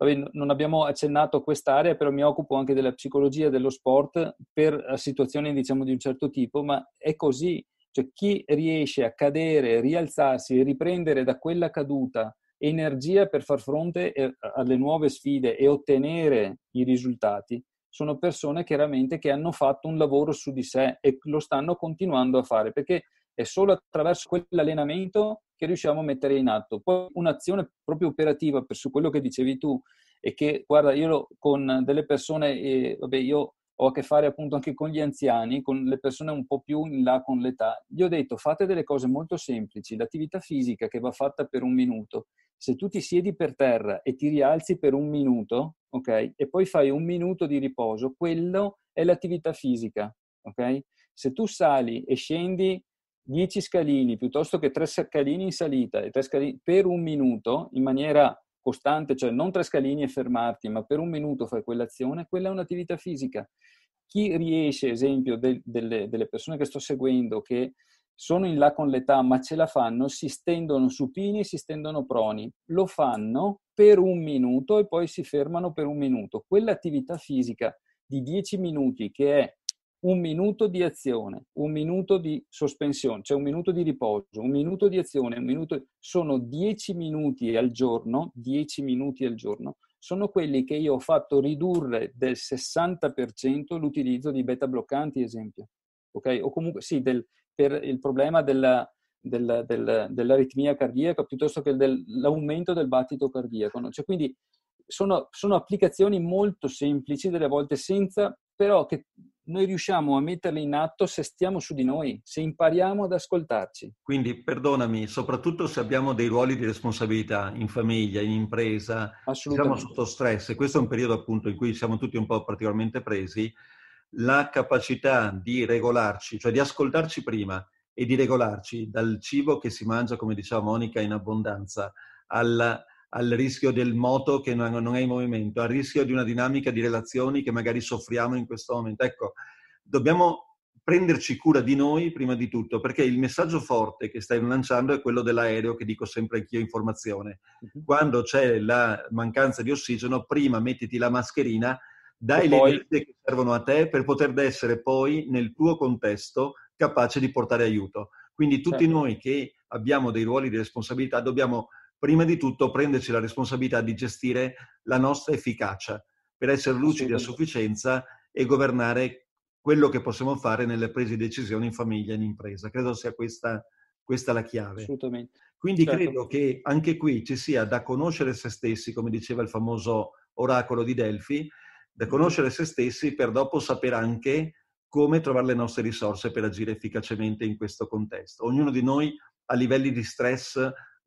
Vabbè, non abbiamo accennato a quest'area, però mi occupo anche della psicologia dello sport per eh, situazioni diciamo, di un certo tipo, ma è così. Cioè, chi riesce a cadere, rialzarsi, riprendere da quella caduta energia per far fronte eh, alle nuove sfide e ottenere i risultati, sono persone chiaramente che hanno fatto un lavoro su di sé e lo stanno continuando a fare, perché è solo attraverso quell'allenamento che riusciamo a mettere in atto. Poi un'azione proprio operativa per, su quello che dicevi tu e che, guarda, io con delle persone, eh, vabbè, io ho a che fare appunto anche con gli anziani, con le persone un po' più in là con l'età, gli ho detto fate delle cose molto semplici, l'attività fisica che va fatta per un minuto, se tu ti siedi per terra e ti rialzi per un minuto, ok, e poi fai un minuto di riposo, quello è l'attività fisica, ok? Se tu sali e scendi 10 scalini piuttosto che 3 scalini in salita e 3 scalini per un minuto in maniera costante, cioè non 3 scalini e fermarti, ma per un minuto fai quell'azione, quella è un'attività fisica. Chi riesce, esempio, de, delle, delle persone che sto seguendo che sono in là con l'età ma ce la fanno, si stendono supini, e si stendono proni, lo fanno per un minuto e poi si fermano per un minuto. Quell'attività fisica di 10 minuti che è un minuto di azione, un minuto di sospensione, cioè un minuto di riposo, un minuto di azione, un minuto... sono dieci minuti al giorno, dieci minuti al giorno, sono quelli che io ho fatto ridurre del 60% l'utilizzo di beta bloccanti, esempio. Ok? O comunque sì, del, per il problema della, della, della, dell'aritmia cardiaca piuttosto che dell'aumento del battito cardiaco. No? Cioè, quindi sono, sono applicazioni molto semplici, delle volte senza, però che noi riusciamo a metterle in atto se stiamo su di noi, se impariamo ad ascoltarci. Quindi perdonami, soprattutto se abbiamo dei ruoli di responsabilità in famiglia, in impresa, siamo sotto stress e questo è un periodo appunto in cui siamo tutti un po' particolarmente presi, la capacità di regolarci, cioè di ascoltarci prima e di regolarci dal cibo che si mangia, come diceva Monica, in abbondanza, alla al rischio del moto che non è in movimento, al rischio di una dinamica di relazioni che magari soffriamo in questo momento. Ecco, dobbiamo prenderci cura di noi prima di tutto, perché il messaggio forte che stai lanciando è quello dell'aereo, che dico sempre anch'io in formazione. Mhm. Quando c'è la mancanza di ossigeno, prima mettiti la mascherina, dai poi... le vite che servono a te per poter essere poi nel tuo contesto capace di portare aiuto. Quindi tutti certo. noi che abbiamo dei ruoli di responsabilità dobbiamo prima di tutto prenderci la responsabilità di gestire la nostra efficacia per essere lucidi a sufficienza e governare quello che possiamo fare nelle prese di decisioni in famiglia e in impresa. Credo sia questa, questa la chiave. Assolutamente. Quindi certo. credo che anche qui ci sia da conoscere se stessi, come diceva il famoso oracolo di Delfi, da mm-hmm. conoscere se stessi per dopo sapere anche come trovare le nostre risorse per agire efficacemente in questo contesto. Ognuno di noi a livelli di stress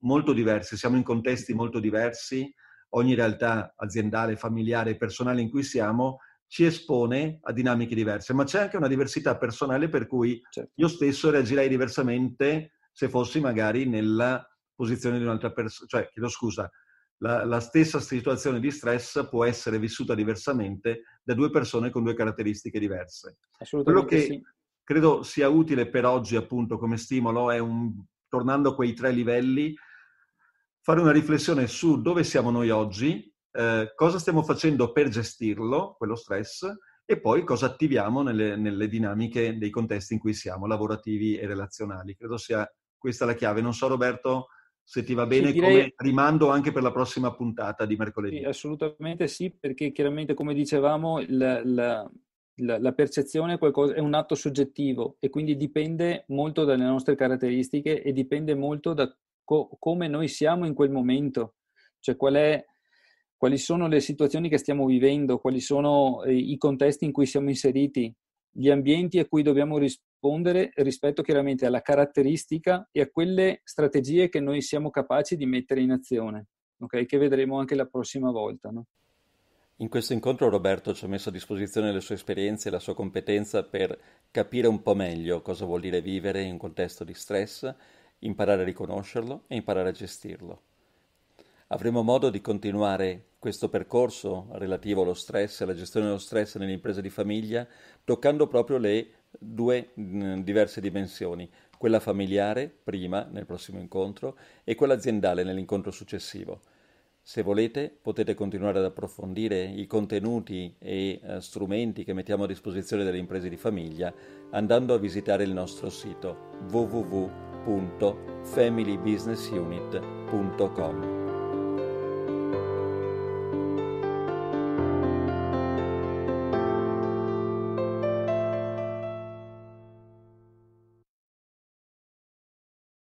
molto diverse, siamo in contesti molto diversi, ogni realtà aziendale, familiare e personale in cui siamo ci espone a dinamiche diverse, ma c'è anche una diversità personale per cui certo. io stesso reagirei diversamente se fossi magari nella posizione di un'altra persona, cioè chiedo scusa, la, la, stessa situazione di stress può essere vissuta diversamente da due persone con due caratteristiche diverse. Quello che sì. credo sia utile per oggi appunto come stimolo è un, tornando a quei tre livelli, fare una riflessione su dove siamo noi oggi, eh, cosa stiamo facendo per gestirlo, quello stress, e poi cosa attiviamo nelle, nelle, dinamiche dei contesti in cui siamo, lavorativi e relazionali. Credo sia questa la chiave. Non so Roberto se ti va bene sì, direi... come rimando anche per la prossima puntata di mercoledì. Sì, assolutamente sì, perché chiaramente come dicevamo la, la, la, la percezione è, qualcosa, è, un atto soggettivo e quindi dipende molto dalle nostre caratteristiche e dipende molto da co- come noi siamo in quel momento, cioè qual è, quali sono le situazioni che stiamo vivendo, quali sono eh, i contesti in cui siamo inseriti, gli ambienti a cui dobbiamo rispondere rispetto chiaramente alla caratteristica e a quelle strategie che noi siamo capaci di mettere in azione, okay? che vedremo anche la prossima volta. No? In questo incontro Roberto ci ha messo a disposizione le sue esperienze e la sua competenza per capire un po' meglio cosa vuol dire vivere in un contesto di stress imparare a riconoscerlo e imparare a gestirlo. Avremo modo di continuare questo percorso relativo allo stress e alla gestione dello stress nell'impresa di famiglia, toccando proprio le due mm, diverse dimensioni, quella familiare prima nel prossimo incontro e quella aziendale nell'incontro successivo. Se volete potete continuare ad approfondire i contenuti e eh, strumenti che mettiamo a disposizione delle imprese di famiglia andando a visitare il nostro sito www.com www.familybusinessunit.com.